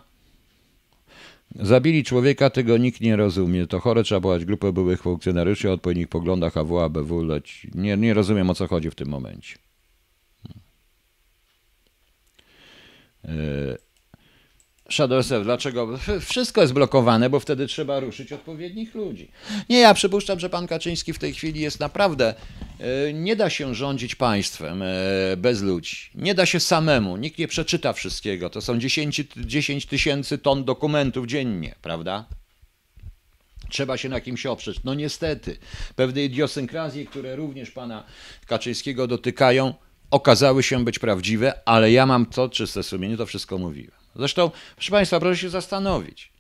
Zabili człowieka, tego nikt nie rozumie. To chore trzeba wołać grupę byłych funkcjonariuszy o odpowiednich poglądach AW, ABW, leć. Nie, nie rozumiem o co chodzi w tym momencie. Yy. Shadowsef, dlaczego? Wszystko jest blokowane, bo wtedy trzeba ruszyć odpowiednich ludzi. Nie, ja przypuszczam, że pan Kaczyński w tej chwili jest naprawdę. E, nie da się rządzić państwem e, bez ludzi. Nie da się samemu. Nikt nie przeczyta wszystkiego. To są 10, 10 tysięcy ton dokumentów dziennie, prawda? Trzeba się na kimś oprzeć. No niestety, pewne idiosynkrazje, które również pana Kaczyńskiego dotykają, okazały się być prawdziwe, ale ja mam to czyste sumienie, to wszystko mówiłem. Zresztą, proszę Państwa, proszę się zastanowić.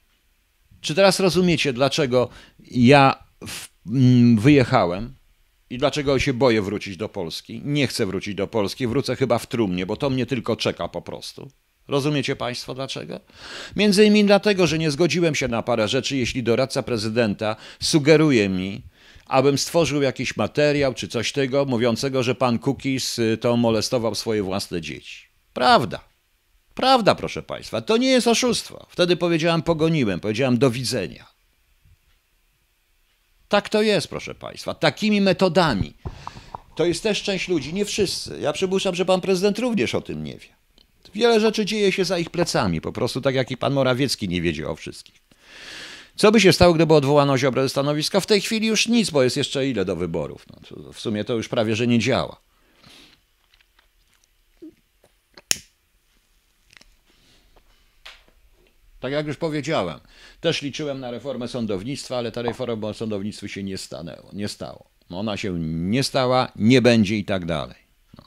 Czy teraz rozumiecie, dlaczego ja w, mm, wyjechałem i dlaczego się boję wrócić do Polski? Nie chcę wrócić do Polski, wrócę chyba w trumnie, bo to mnie tylko czeka po prostu. Rozumiecie Państwo dlaczego? Między innymi dlatego, że nie zgodziłem się na parę rzeczy, jeśli doradca prezydenta sugeruje mi, abym stworzył jakiś materiał czy coś tego mówiącego, że pan Kukis y, to molestował swoje własne dzieci. Prawda. Prawda, proszę Państwa, to nie jest oszustwo. Wtedy powiedziałam, pogoniłem, powiedziałam do widzenia. Tak to jest, proszę Państwa, takimi metodami. To jest też część ludzi, nie wszyscy. Ja przypuszczam, że pan prezydent również o tym nie wie. Wiele rzeczy dzieje się za ich plecami, po prostu tak jak i pan Morawiecki nie wiedział o wszystkich. Co by się stało, gdyby odwołano Ziobrę ze stanowiska? W tej chwili już nic, bo jest jeszcze ile do wyborów. No, w sumie to już prawie, że nie działa. Tak jak już powiedziałem, też liczyłem na reformę sądownictwa, ale ta reforma sądownictwa się nie, stanęło, nie stało. Ona się nie stała, nie będzie i tak dalej. No.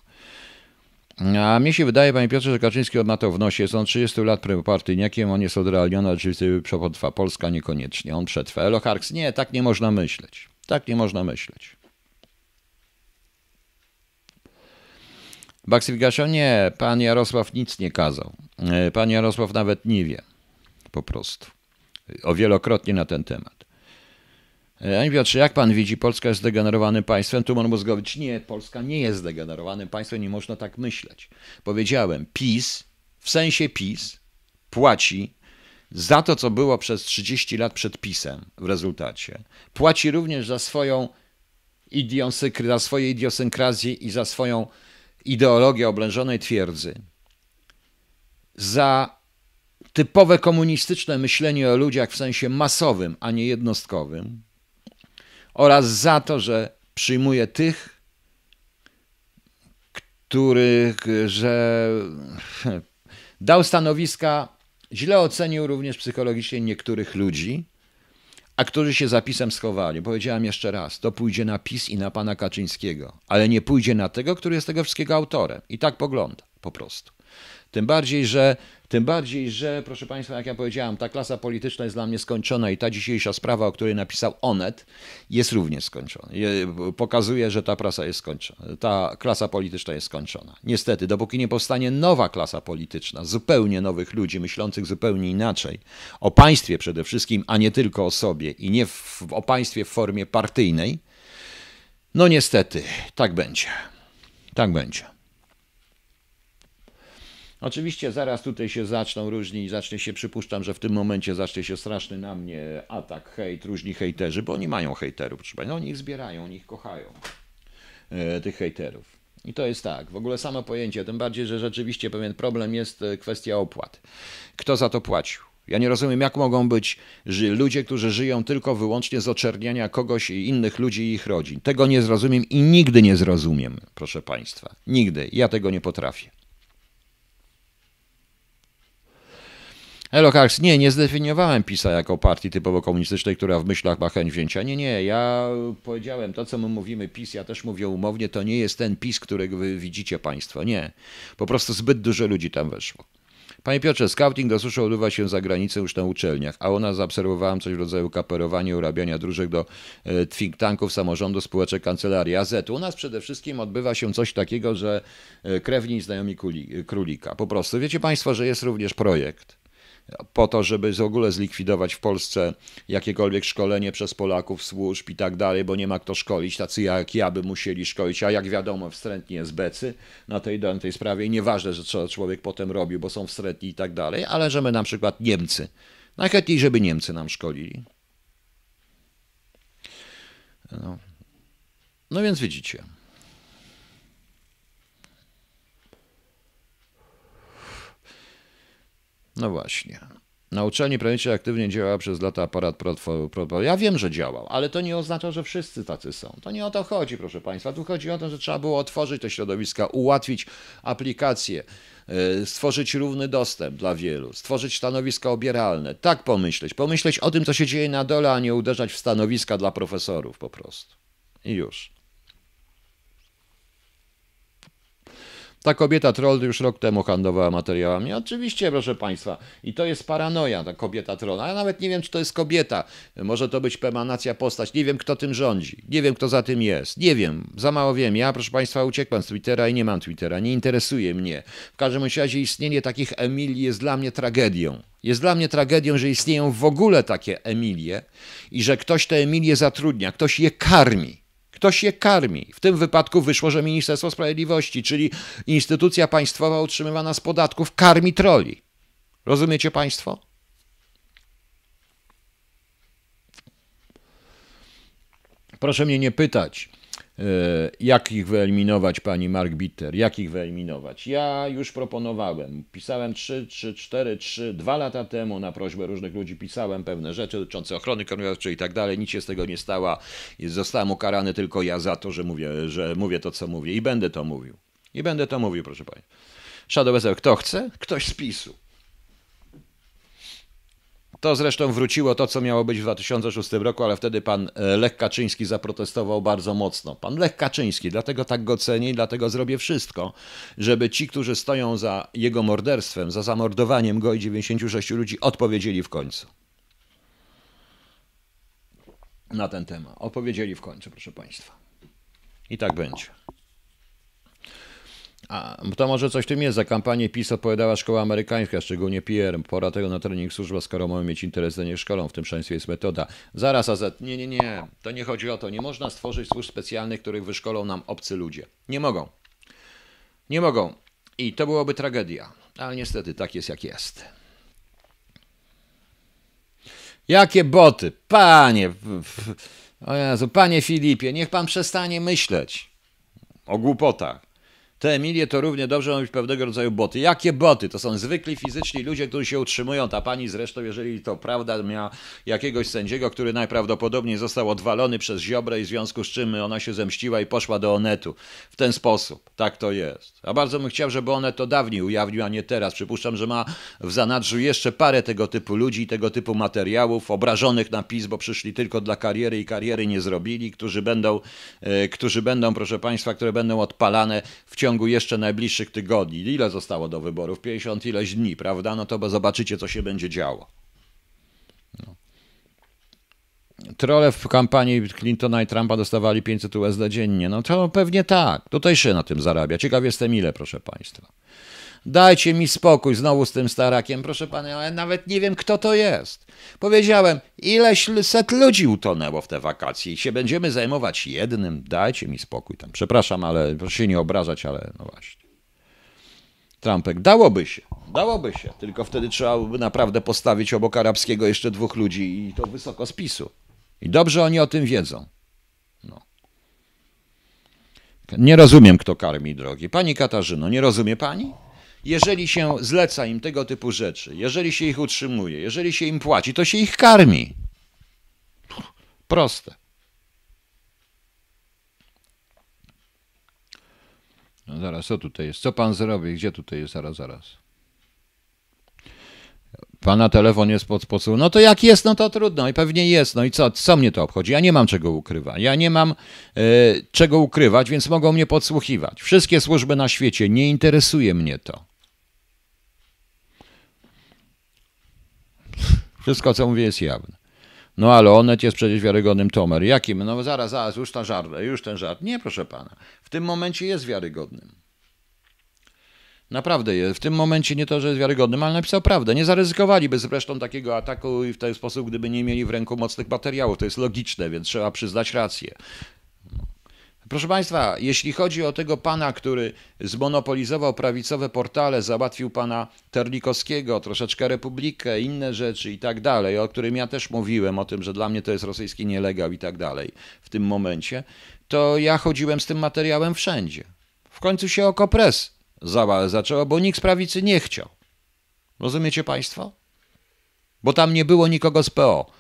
A mnie się wydaje, panie Piotrze, że Kaczyński od NATO wnosi. Jest on 30 lat partyjniakiem, on jest odrealniony, rzeczywiście przetrwa Polska niekoniecznie. On przetrwa. Elo Harks, nie, tak nie można myśleć. Tak nie można myśleć. Baksywigaszo, nie, pan Jarosław nic nie kazał. E, pan Jarosław nawet nie wie po prostu. O wielokrotnie na ten temat. E, Ani Piotrze, jak pan widzi, Polska jest zdegenerowanym państwem? Tumor mózgowy. Nie, Polska nie jest zdegenerowanym państwem, nie można tak myśleć. Powiedziałem, PiS, w sensie PiS, płaci za to, co było przez 30 lat przed PiSem w rezultacie. Płaci również za swoją za swoje idiosynkrazję i za swoją ideologię oblężonej twierdzy. Za typowe komunistyczne myślenie o ludziach w sensie masowym, a nie jednostkowym, oraz za to, że przyjmuje tych, których, że dał stanowiska, źle ocenił również psychologicznie niektórych ludzi, a którzy się za pisem schowali. Powiedziałem jeszcze raz, to pójdzie na PiS i na pana Kaczyńskiego, ale nie pójdzie na tego, który jest tego wszystkiego autorem. I tak pogląda po prostu. Tym bardziej, że tym bardziej, że proszę Państwa, jak ja powiedziałam, ta klasa polityczna jest dla mnie skończona i ta dzisiejsza sprawa, o której napisał Onet, jest również skończona. Pokazuje, że ta prasa jest skończona, ta klasa polityczna jest skończona. Niestety, dopóki nie powstanie nowa klasa polityczna, zupełnie nowych ludzi, myślących zupełnie inaczej, o państwie przede wszystkim, a nie tylko o sobie i nie w, o państwie w formie partyjnej, no niestety, tak będzie. Tak będzie. Oczywiście zaraz tutaj się zaczną różni, zacznie się, przypuszczam, że w tym momencie zacznie się straszny na mnie atak, hejt, różni hejterzy, bo oni mają hejterów, proszę Państwa, no oni ich zbierają, oni ich kochają, e, tych hejterów. I to jest tak, w ogóle samo pojęcie, tym bardziej, że rzeczywiście pewien problem jest e, kwestia opłat. Kto za to płacił? Ja nie rozumiem, jak mogą być ludzie, którzy żyją tylko wyłącznie z oczerniania kogoś i innych ludzi i ich rodzin. Tego nie zrozumiem i nigdy nie zrozumiem, proszę Państwa. Nigdy. Ja tego nie potrafię. Elo Karks, nie, nie zdefiniowałem PiSa jako partii typowo komunistycznej, która w myślach ma chęć wzięcia. Nie, nie, ja powiedziałem to, co my mówimy PiS, ja też mówię umownie, to nie jest ten PiS, którego wy widzicie państwo, nie. Po prostu zbyt dużo ludzi tam weszło. Panie Piotrze, scouting do suszy odbywa się za granicę już na uczelniach, a ona zaobserwowałem coś w rodzaju kaperowania, urabiania dróżek do e, think tanków, samorządu, spółeczek, kancelarii, AZ. U nas przede wszystkim odbywa się coś takiego, że e, krewni i znajomi królika. Po prostu wiecie Państwo, że jest również projekt po to, żeby w ogóle zlikwidować w Polsce jakiekolwiek szkolenie przez Polaków, służb i tak dalej, bo nie ma kto szkolić, tacy jak ja by musieli szkolić, a jak wiadomo wstrętni jest becy na tej, na tej sprawie i nieważne, że co człowiek potem robi, bo są wstrętni i tak dalej, ale że my na przykład Niemcy, najchętniej żeby Niemcy nam szkolili. No, no więc widzicie. No właśnie. Na uczelni prawniczej aktywnie działa przez lata aparat protokołowy. Ja wiem, że działał, ale to nie oznacza, że wszyscy tacy są. To nie o to chodzi, proszę Państwa. Tu chodzi o to, że trzeba było otworzyć te środowiska, ułatwić aplikacje, e, stworzyć równy dostęp dla wielu, stworzyć stanowiska obieralne. Tak pomyśleć. Pomyśleć o tym, co się dzieje na dole, a nie uderzać w stanowiska dla profesorów po prostu. I już. Ta kobieta troll już rok temu handlowała materiałami. Oczywiście, proszę Państwa. I to jest paranoja, ta kobieta troll. Ja nawet nie wiem, czy to jest kobieta. Może to być pemanacja postać. Nie wiem, kto tym rządzi. Nie wiem, kto za tym jest. Nie wiem. Za mało wiem. Ja, proszę Państwa, uciekłem z Twittera i nie mam Twittera. Nie interesuje mnie. W każdym razie istnienie takich Emilii jest dla mnie tragedią. Jest dla mnie tragedią, że istnieją w ogóle takie Emilie i że ktoś te Emilie zatrudnia, ktoś je karmi. Ktoś je karmi. W tym wypadku wyszło, że Ministerstwo Sprawiedliwości, czyli instytucja państwowa utrzymywana z podatków, karmi troli. Rozumiecie Państwo? Proszę mnie nie pytać E, jak ich wyeliminować, pani Mark Bitter, jak ich wyeliminować. Ja już proponowałem, pisałem 3, 3, 4, 3, 2 lata temu na prośbę różnych ludzi pisałem pewne rzeczy dotyczące ochrony konwencji i tak dalej, nic się z tego nie stała. Zostałem ukarany tylko ja za to, że mówię, że mówię to, co mówię i będę to mówił. I będę to mówił, proszę pani. Shadow Weser, kto chce? Ktoś z PiSu. To zresztą wróciło to, co miało być w 2006 roku, ale wtedy pan e, Lech Kaczyński zaprotestował bardzo mocno. Pan Lech Kaczyński, dlatego tak go cenię i dlatego zrobię wszystko, żeby ci, którzy stoją za jego morderstwem, za zamordowaniem go i 96 ludzi, odpowiedzieli w końcu. Na ten temat. Odpowiedzieli w końcu, proszę państwa. I tak będzie. A to może coś w tym jest. Za kampanię PiS odpowiadała szkoła amerykańska, szczególnie Pierre. Pora tego na trening służba, skoro mają mieć interes do niech szkolą. W tym szczęście jest metoda. Zaraz, AZ. Nie, nie, nie. To nie chodzi o to. Nie można stworzyć służb specjalnych, których wyszkolą nam obcy ludzie. Nie mogą. Nie mogą. I to byłoby tragedia. Ale niestety tak jest, jak jest. Jakie boty? Panie. O Jezu, panie Filipie, niech pan przestanie myśleć o głupotach. Te Emilie to równie dobrze mogą być pewnego rodzaju boty. Jakie boty? To są zwykli fizyczni ludzie, którzy się utrzymują. Ta pani zresztą, jeżeli to prawda, miała jakiegoś sędziego, który najprawdopodobniej został odwalony przez Ziobrę i w związku z czym ona się zemściła i poszła do Onetu. W ten sposób. Tak to jest. A bardzo bym chciał, żeby Onet to dawniej ujawnił, a nie teraz. Przypuszczam, że ma w zanadrzu jeszcze parę tego typu ludzi, tego typu materiałów, obrażonych na PiS, bo przyszli tylko dla kariery i kariery nie zrobili, którzy będą, e, którzy będą proszę Państwa, które będą odpalane w ciągu ciągu jeszcze najbliższych tygodni, ile zostało do wyborów? 50 ileś dni, prawda? No to zobaczycie, co się będzie działo. No. Trole w kampanii Clintona i Trumpa dostawali 500 USD dziennie. No to pewnie tak. Tutaj się na tym zarabia. Ciekaw jestem ile, proszę Państwa. Dajcie mi spokój znowu z tym starakiem, proszę pana, ja nawet nie wiem, kto to jest. Powiedziałem, ileś set ludzi utonęło w te wakacje i się będziemy zajmować jednym, dajcie mi spokój tam. Przepraszam, ale proszę się nie obrażać, ale no właśnie. Trumpek, dałoby się, dałoby się, tylko wtedy trzeba by naprawdę postawić obok arabskiego jeszcze dwóch ludzi i to wysoko z PiSu. I dobrze oni o tym wiedzą. No. Nie rozumiem, kto karmi drogi. Pani Katarzyno, nie rozumie pani? jeżeli się zleca im tego typu rzeczy, jeżeli się ich utrzymuje, jeżeli się im płaci, to się ich karmi. Proste. No zaraz, co tutaj jest? Co pan zrobi? Gdzie tutaj jest? Zaraz, zaraz. Pana telefon jest pod spocu. No to jak jest, no to trudno i pewnie jest. No i co, co mnie to obchodzi? Ja nie mam czego ukrywać. Ja nie mam e, czego ukrywać, więc mogą mnie podsłuchiwać. Wszystkie służby na świecie, nie interesuje mnie to. Wszystko, co mówię, jest jawne. No ale Onet jest przecież wiarygodnym Tomer. Jakim? No zaraz, zaraz, już ten żart, już ten żart. Nie, proszę pana. W tym momencie jest wiarygodnym. Naprawdę jest. W tym momencie nie to, że jest wiarygodnym, ale napisał prawdę. Nie zaryzykowaliby zresztą takiego ataku i w ten sposób, gdyby nie mieli w ręku mocnych materiałów. To jest logiczne, więc trzeba przyznać rację. Proszę Państwa, jeśli chodzi o tego pana, który zmonopolizował prawicowe portale, załatwił pana Terlikowskiego, troszeczkę Republikę, inne rzeczy i tak dalej, o którym ja też mówiłem, o tym, że dla mnie to jest rosyjski nielegal i tak dalej w tym momencie, to ja chodziłem z tym materiałem wszędzie. W końcu się okopres zaczęło, bo nikt z prawicy nie chciał. Rozumiecie Państwo? Bo tam nie było nikogo z PO.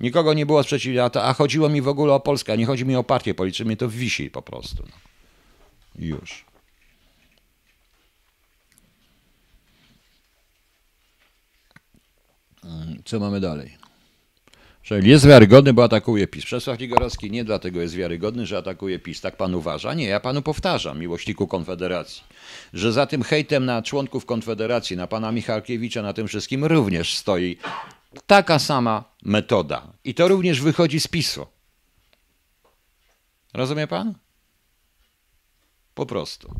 Nikogo nie było sprzeciwia, a, chodziło mi w ogóle o Polskę, nie chodzi mi o partię polityczną, mnie to wisi po prostu. No. Już. Mm, co mamy dalej? Czyli jest wiarygodny, bo atakuje PiS. Przesław Ligorowski nie dlatego jest wiarygodny, że atakuje PiS. Tak pan uważa? Nie, ja panu powtarzam, miłośniku Konfederacji, że za tym hejtem na członków Konfederacji, na pana Michalkiewicza, na tym wszystkim również stoi Taka sama metoda. I to również wychodzi z PiSu. Rozumie pan? Po prostu.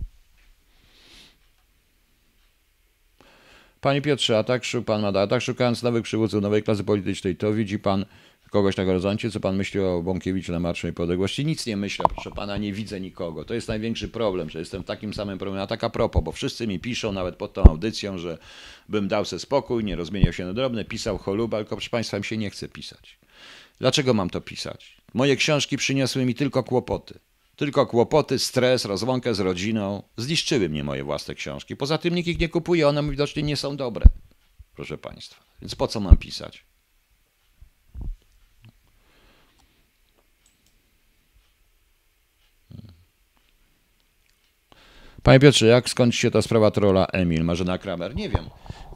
Panie Piotrze, a tak, pan a tak szukając nowych przywódców nowej klasy politycznej, to widzi pan kogoś na horyzoncie, co pan myśli o Bąkiewiczu na Marszu Niepodległości? Nic nie myślę, proszę pana, nie widzę nikogo. To jest największy problem, że jestem w takim samym problemie. A tak a propos, bo wszyscy mi piszą, nawet pod tą audycją, że bym dał sobie spokój, nie rozmieniał się na drobne, pisał choluba, tylko proszę państwa, mi się nie chce pisać. Dlaczego mam to pisać? Moje książki przyniosły mi tylko kłopoty. Tylko kłopoty, stres, rozłąkę z rodziną zniszczyły mnie moje własne książki. Poza tym nikt ich nie kupuje, one widocznie nie są dobre, proszę Państwa. Więc po co mam pisać? Panie Piotrze, jak skończy się ta sprawa trola Emil, Marzena Kramer? Nie wiem.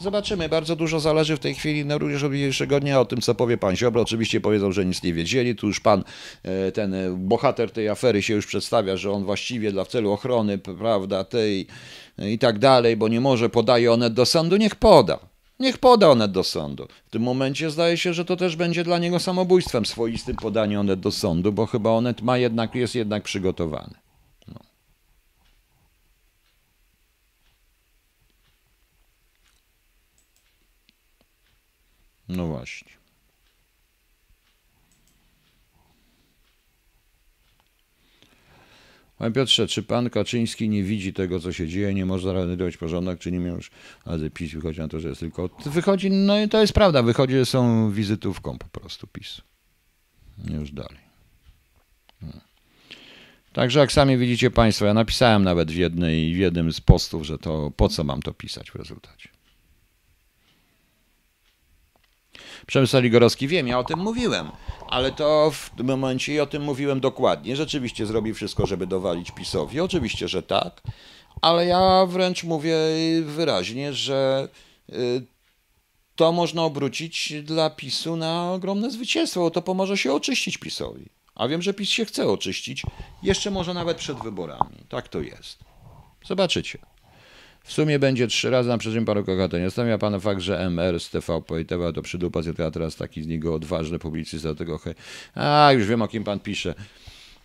Zobaczymy, bardzo dużo zależy w tej chwili na również od dzisiejszego dnia, o tym co powie pan Ziobro. Oczywiście powiedzą, że nic nie wiedzieli. Tu już pan, e, ten e, bohater tej afery się już przedstawia, że on właściwie dla w celu ochrony, prawda, tej e, i tak dalej, bo nie może, podaje onet do sądu, niech poda. Niech poda onet do sądu. W tym momencie zdaje się, że to też będzie dla niego samobójstwem swoistym podanie onet do sądu, bo chyba onet ma jednak, jest jednak przygotowany. No właśnie. Panie Piotrze, czy pan Kaczyński nie widzi tego, co się dzieje, nie może realizować porządek, czy nie miał już, ale PiS wychodzi na to, że jest tylko... Wychodzi, no i to jest prawda, wychodzi, że są wizytówką po prostu PiS. Już dalej. Także jak sami widzicie Państwo, ja napisałem nawet w, jednej, w jednym z postów, że to po co mam to pisać w rezultacie. Przemysł Ligorowski, wiem, ja o tym mówiłem, ale to w tym momencie i o tym mówiłem dokładnie. Rzeczywiście zrobi wszystko, żeby dowalić PiSowi, oczywiście, że tak, ale ja wręcz mówię wyraźnie, że y, to można obrócić dla PiSu na ogromne zwycięstwo, bo to pomoże się oczyścić PiSowi. A wiem, że PiS się chce oczyścić, jeszcze może nawet przed wyborami. Tak to jest. Zobaczycie. W sumie będzie trzy razy na przestrzeni paru kokatek. Nie stawia pana fakt, że MR z TVP i TV to przydupas, ja teraz taki z niego odważny publicysta tego hej. A, już wiem o kim pan pisze.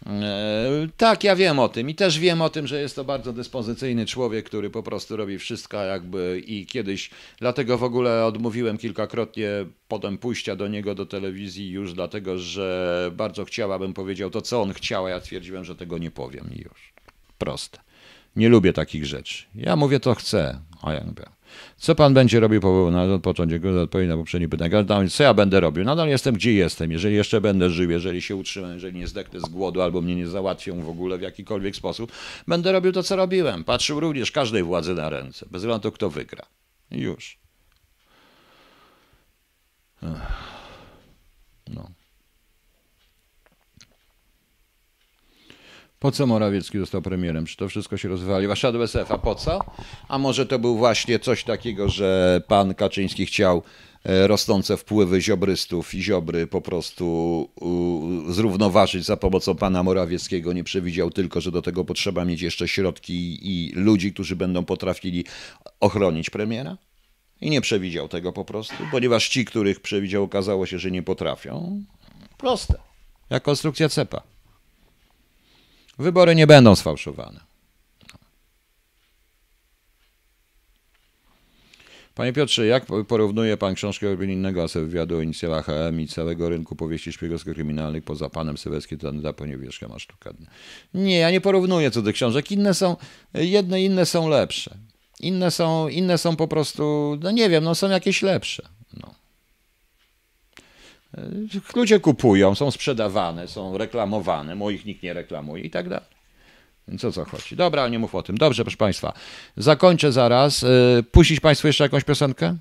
E, tak, ja wiem o tym i też wiem o tym, że jest to bardzo dyspozycyjny człowiek, który po prostu robi wszystko jakby i kiedyś, dlatego w ogóle odmówiłem kilkakrotnie potem pójścia do niego do telewizji już dlatego, że bardzo chciałabym powiedział to, co on chciał, a ja twierdziłem, że tego nie powiem i już. Proste. Nie lubię takich rzeczy. Ja mówię, to chcę. A ja mówię, co pan będzie robił po, na początku odpowiedź na poprzednie pytanie? Co ja będę robił? Nadal jestem gdzie jestem. Jeżeli jeszcze będę żył, jeżeli się utrzymam, jeżeli nie zdechnę z głodu albo mnie nie załatwią w ogóle w jakikolwiek sposób, będę robił to, co robiłem. Patrzył również każdej władzy na ręce, bez względu na to, kto wygra. Już. No. Po co Morawiecki został premierem? Czy to wszystko się rozwaliło? A szedł SF, a po co? A może to był właśnie coś takiego, że pan Kaczyński chciał e, rosnące wpływy ziobrystów i ziobry po prostu zrównoważyć za pomocą pana Morawieckiego. Nie przewidział tylko, że do tego potrzeba mieć jeszcze środki i ludzi, którzy będą potrafili ochronić premiera. I nie przewidział tego po prostu, ponieważ ci, których przewidział, okazało się, że nie potrafią. Proste. Jak konstrukcja cepa. Wybory nie będą sfałszowane. Panie Piotrze, jak porównuje Pan książkę Orbeninnego, a wywiadu o inicjałach HM i całego rynku powieści szpiegowsko-kryminalnych poza Panem to da Danuta że masz sztukadny? Nie, ja nie porównuję co do książek. Inne są, jedne inne są lepsze. Inne są, inne są po prostu, no nie wiem, no są jakieś lepsze. No. E, ludzie kupują, są sprzedawane, są reklamowane, moich nikt nie reklamuje i tak dalej. Więc o co chodzi? Dobra, nie mów o tym. Dobrze, proszę Państwa, zakończę zaraz. E, puścić Państwu jeszcze jakąś piosenkę?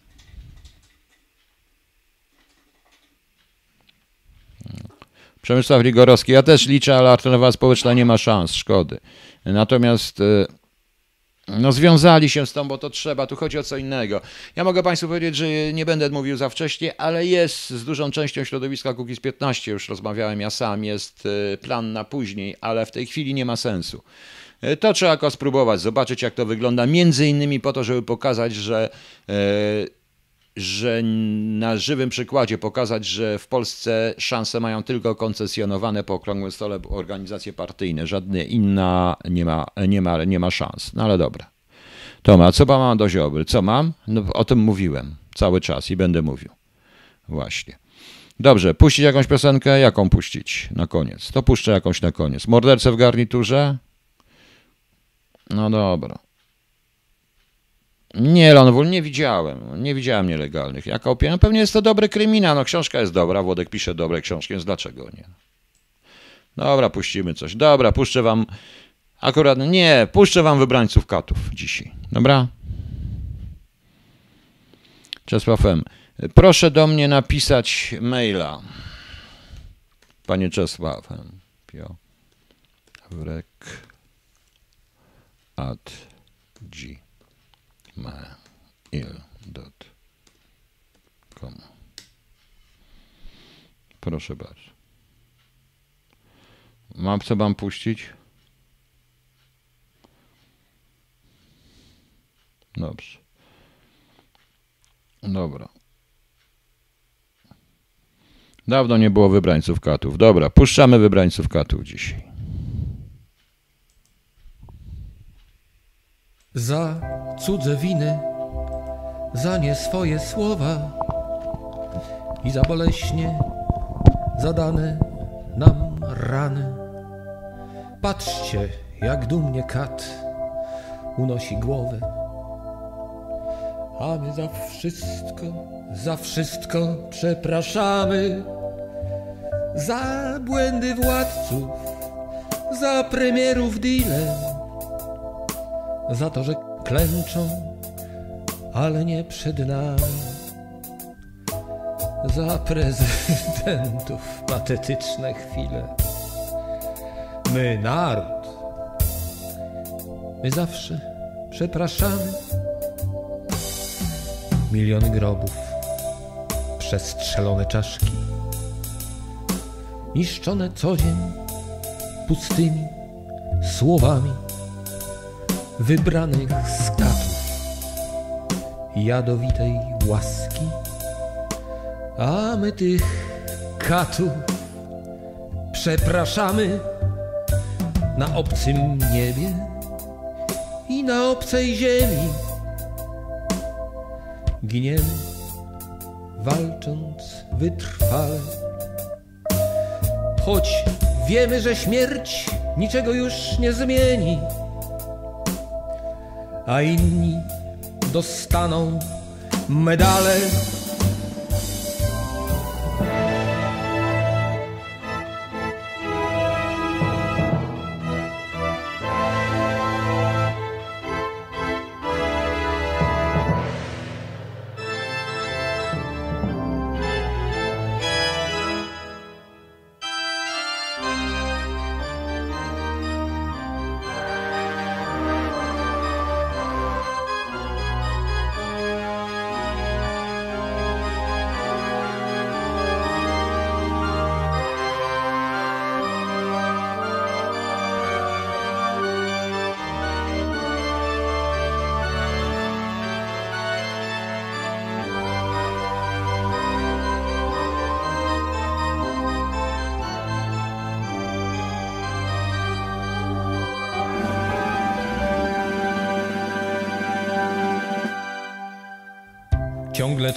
Hmm. Przemysław Rigorowski. Ja też liczę, ale alternatywa społeczna nie ma szans, szkody. Natomiast e, no związali się z tą, bo to trzeba, tu chodzi o co innego. Ja mogę Państwu powiedzieć, że nie będę mówił za wcześnie, ale jest z dużą częścią środowiska Kukiz 15, już rozmawiałem ja sam, jest y, plan na później, ale w tej chwili nie ma sensu. Y, to trzeba go spróbować, zobaczyć jak to wygląda, między innymi po to, żeby pokazać, że y, że na żywym przykładzie pokazać, że w Polsce szanse mają tylko koncesjonowane po okrągłym stole organizacje partyjne, żadne inna nie ma, nie ma, nie ma szans. No ale dobra. Toma, co mam do Ziobry? Co mam? No, o tym mówiłem cały czas i będę mówił. Właśnie. Dobrze, puścić jakąś piosenkę? Jaką puścić na koniec? To puszczę jakąś na koniec. Morderce w garniturze? No dobra. Nie, Lanowol, nie widziałem. Nie widziałem nielegalnych. Jaka opinia? No, pewnie jest to dobry kryminał. No, książka jest dobra, Włodek pisze dobre książki, więc dlaczego nie? Dobra, puścimy coś. Dobra, puszczę wam. Akurat nie, puszczę wam wybrańców katów dzisiaj. Dobra? Czesław M. Proszę do mnie napisać maila. Panie Czesław M. Pio. Wrek. At. G mail.com. Proszę bardzo. Mam co wam puścić? Dobrze. Dobra. Dawno nie było wybrańców katów. Dobra, puszczamy wybrańców katów
dzisiaj. za cudze winy, za nie swoje słowa i za boleśnie zadane nam rany. Patrzcie, jak dumnie kat unosi głowę, a my za wszystko, za wszystko przepraszamy. Za błędy władców, za premierów dealer za to, że klęczą, ale nie przed nami. Za prezydentów patetyczne chwile. My, naród, my zawsze przepraszamy. Milion grobów, przestrzelone czaszki, niszczone co dzień pustymi słowami wybranych skatów, jadowitej łaski, a my tych katów przepraszamy na obcym niebie i na obcej ziemi. Giniemy, walcząc wytrwale, choć wiemy, że śmierć niczego już nie zmieni a inni dostaną medale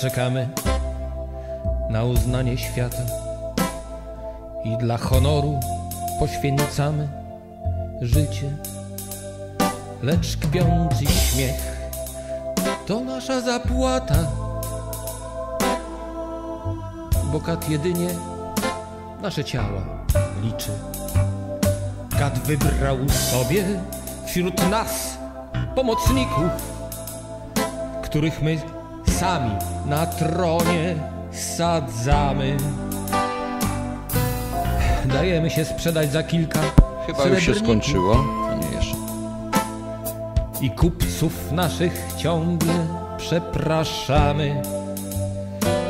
czekamy na uznanie świata i dla honoru poświęcamy życie. Lecz kpiący śmiech to nasza zapłata, bo kat jedynie nasze ciała liczy. Kat wybrał sobie wśród nas pomocników, których my sami na tronie sadzamy. Dajemy się sprzedać za kilka. Chyba już się skończyło. a nie jeszcze. I kupców naszych ciągle przepraszamy.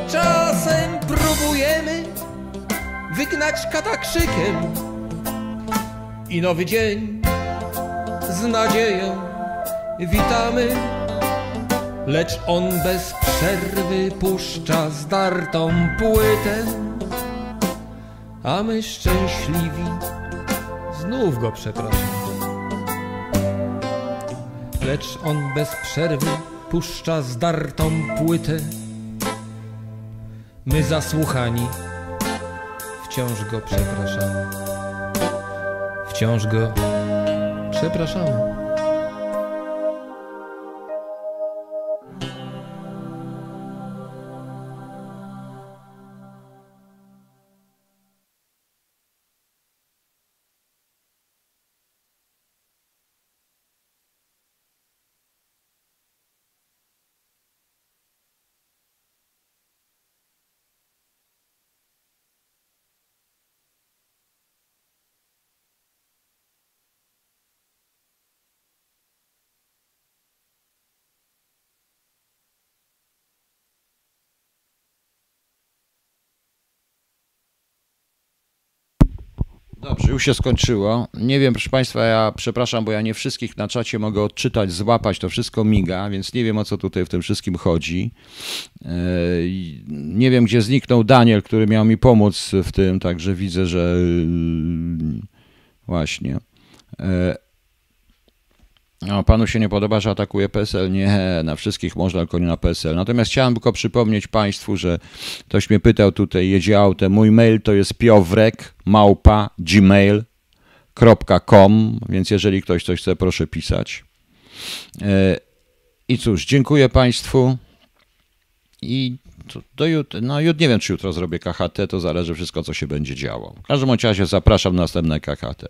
Czasem próbujemy wygnać kata krzykiem. I nowy dzień z nadzieją witamy. Lecz on bez przerwy puszcza zdartą płytę A my szczęśliwi znów go przepraszamy Lecz on bez przerwy puszcza zdartą płytę My zasłuchani wciąż go przepraszamy Wciąż go przepraszamy
już się skończyło. Nie wiem, proszę Państwa, ja przepraszam, bo ja nie wszystkich na czacie mogę odczytać, złapać, to wszystko miga, więc nie wiem o co tutaj w tym wszystkim chodzi. E, nie wiem, gdzie zniknął Daniel, który miał mi pomóc w tym, także widzę, że y, właśnie. E, no, panu się nie podoba, że atakuje PSL? Nie, na wszystkich można, tylko nie na PSL. Natomiast chciałem tylko przypomnieć państwu, że ktoś mnie pytał tutaj, jedzie autem. Mój mail to jest piowrekmałpa.gmail.com, więc jeżeli ktoś coś chce, proszę pisać. E, I cóż, dziękuję państwu i do jutra, no
jut, nie wiem, czy jutro zrobię KHT, to zależy wszystko, co się będzie działo. W każdym razie zapraszam na następne KHT.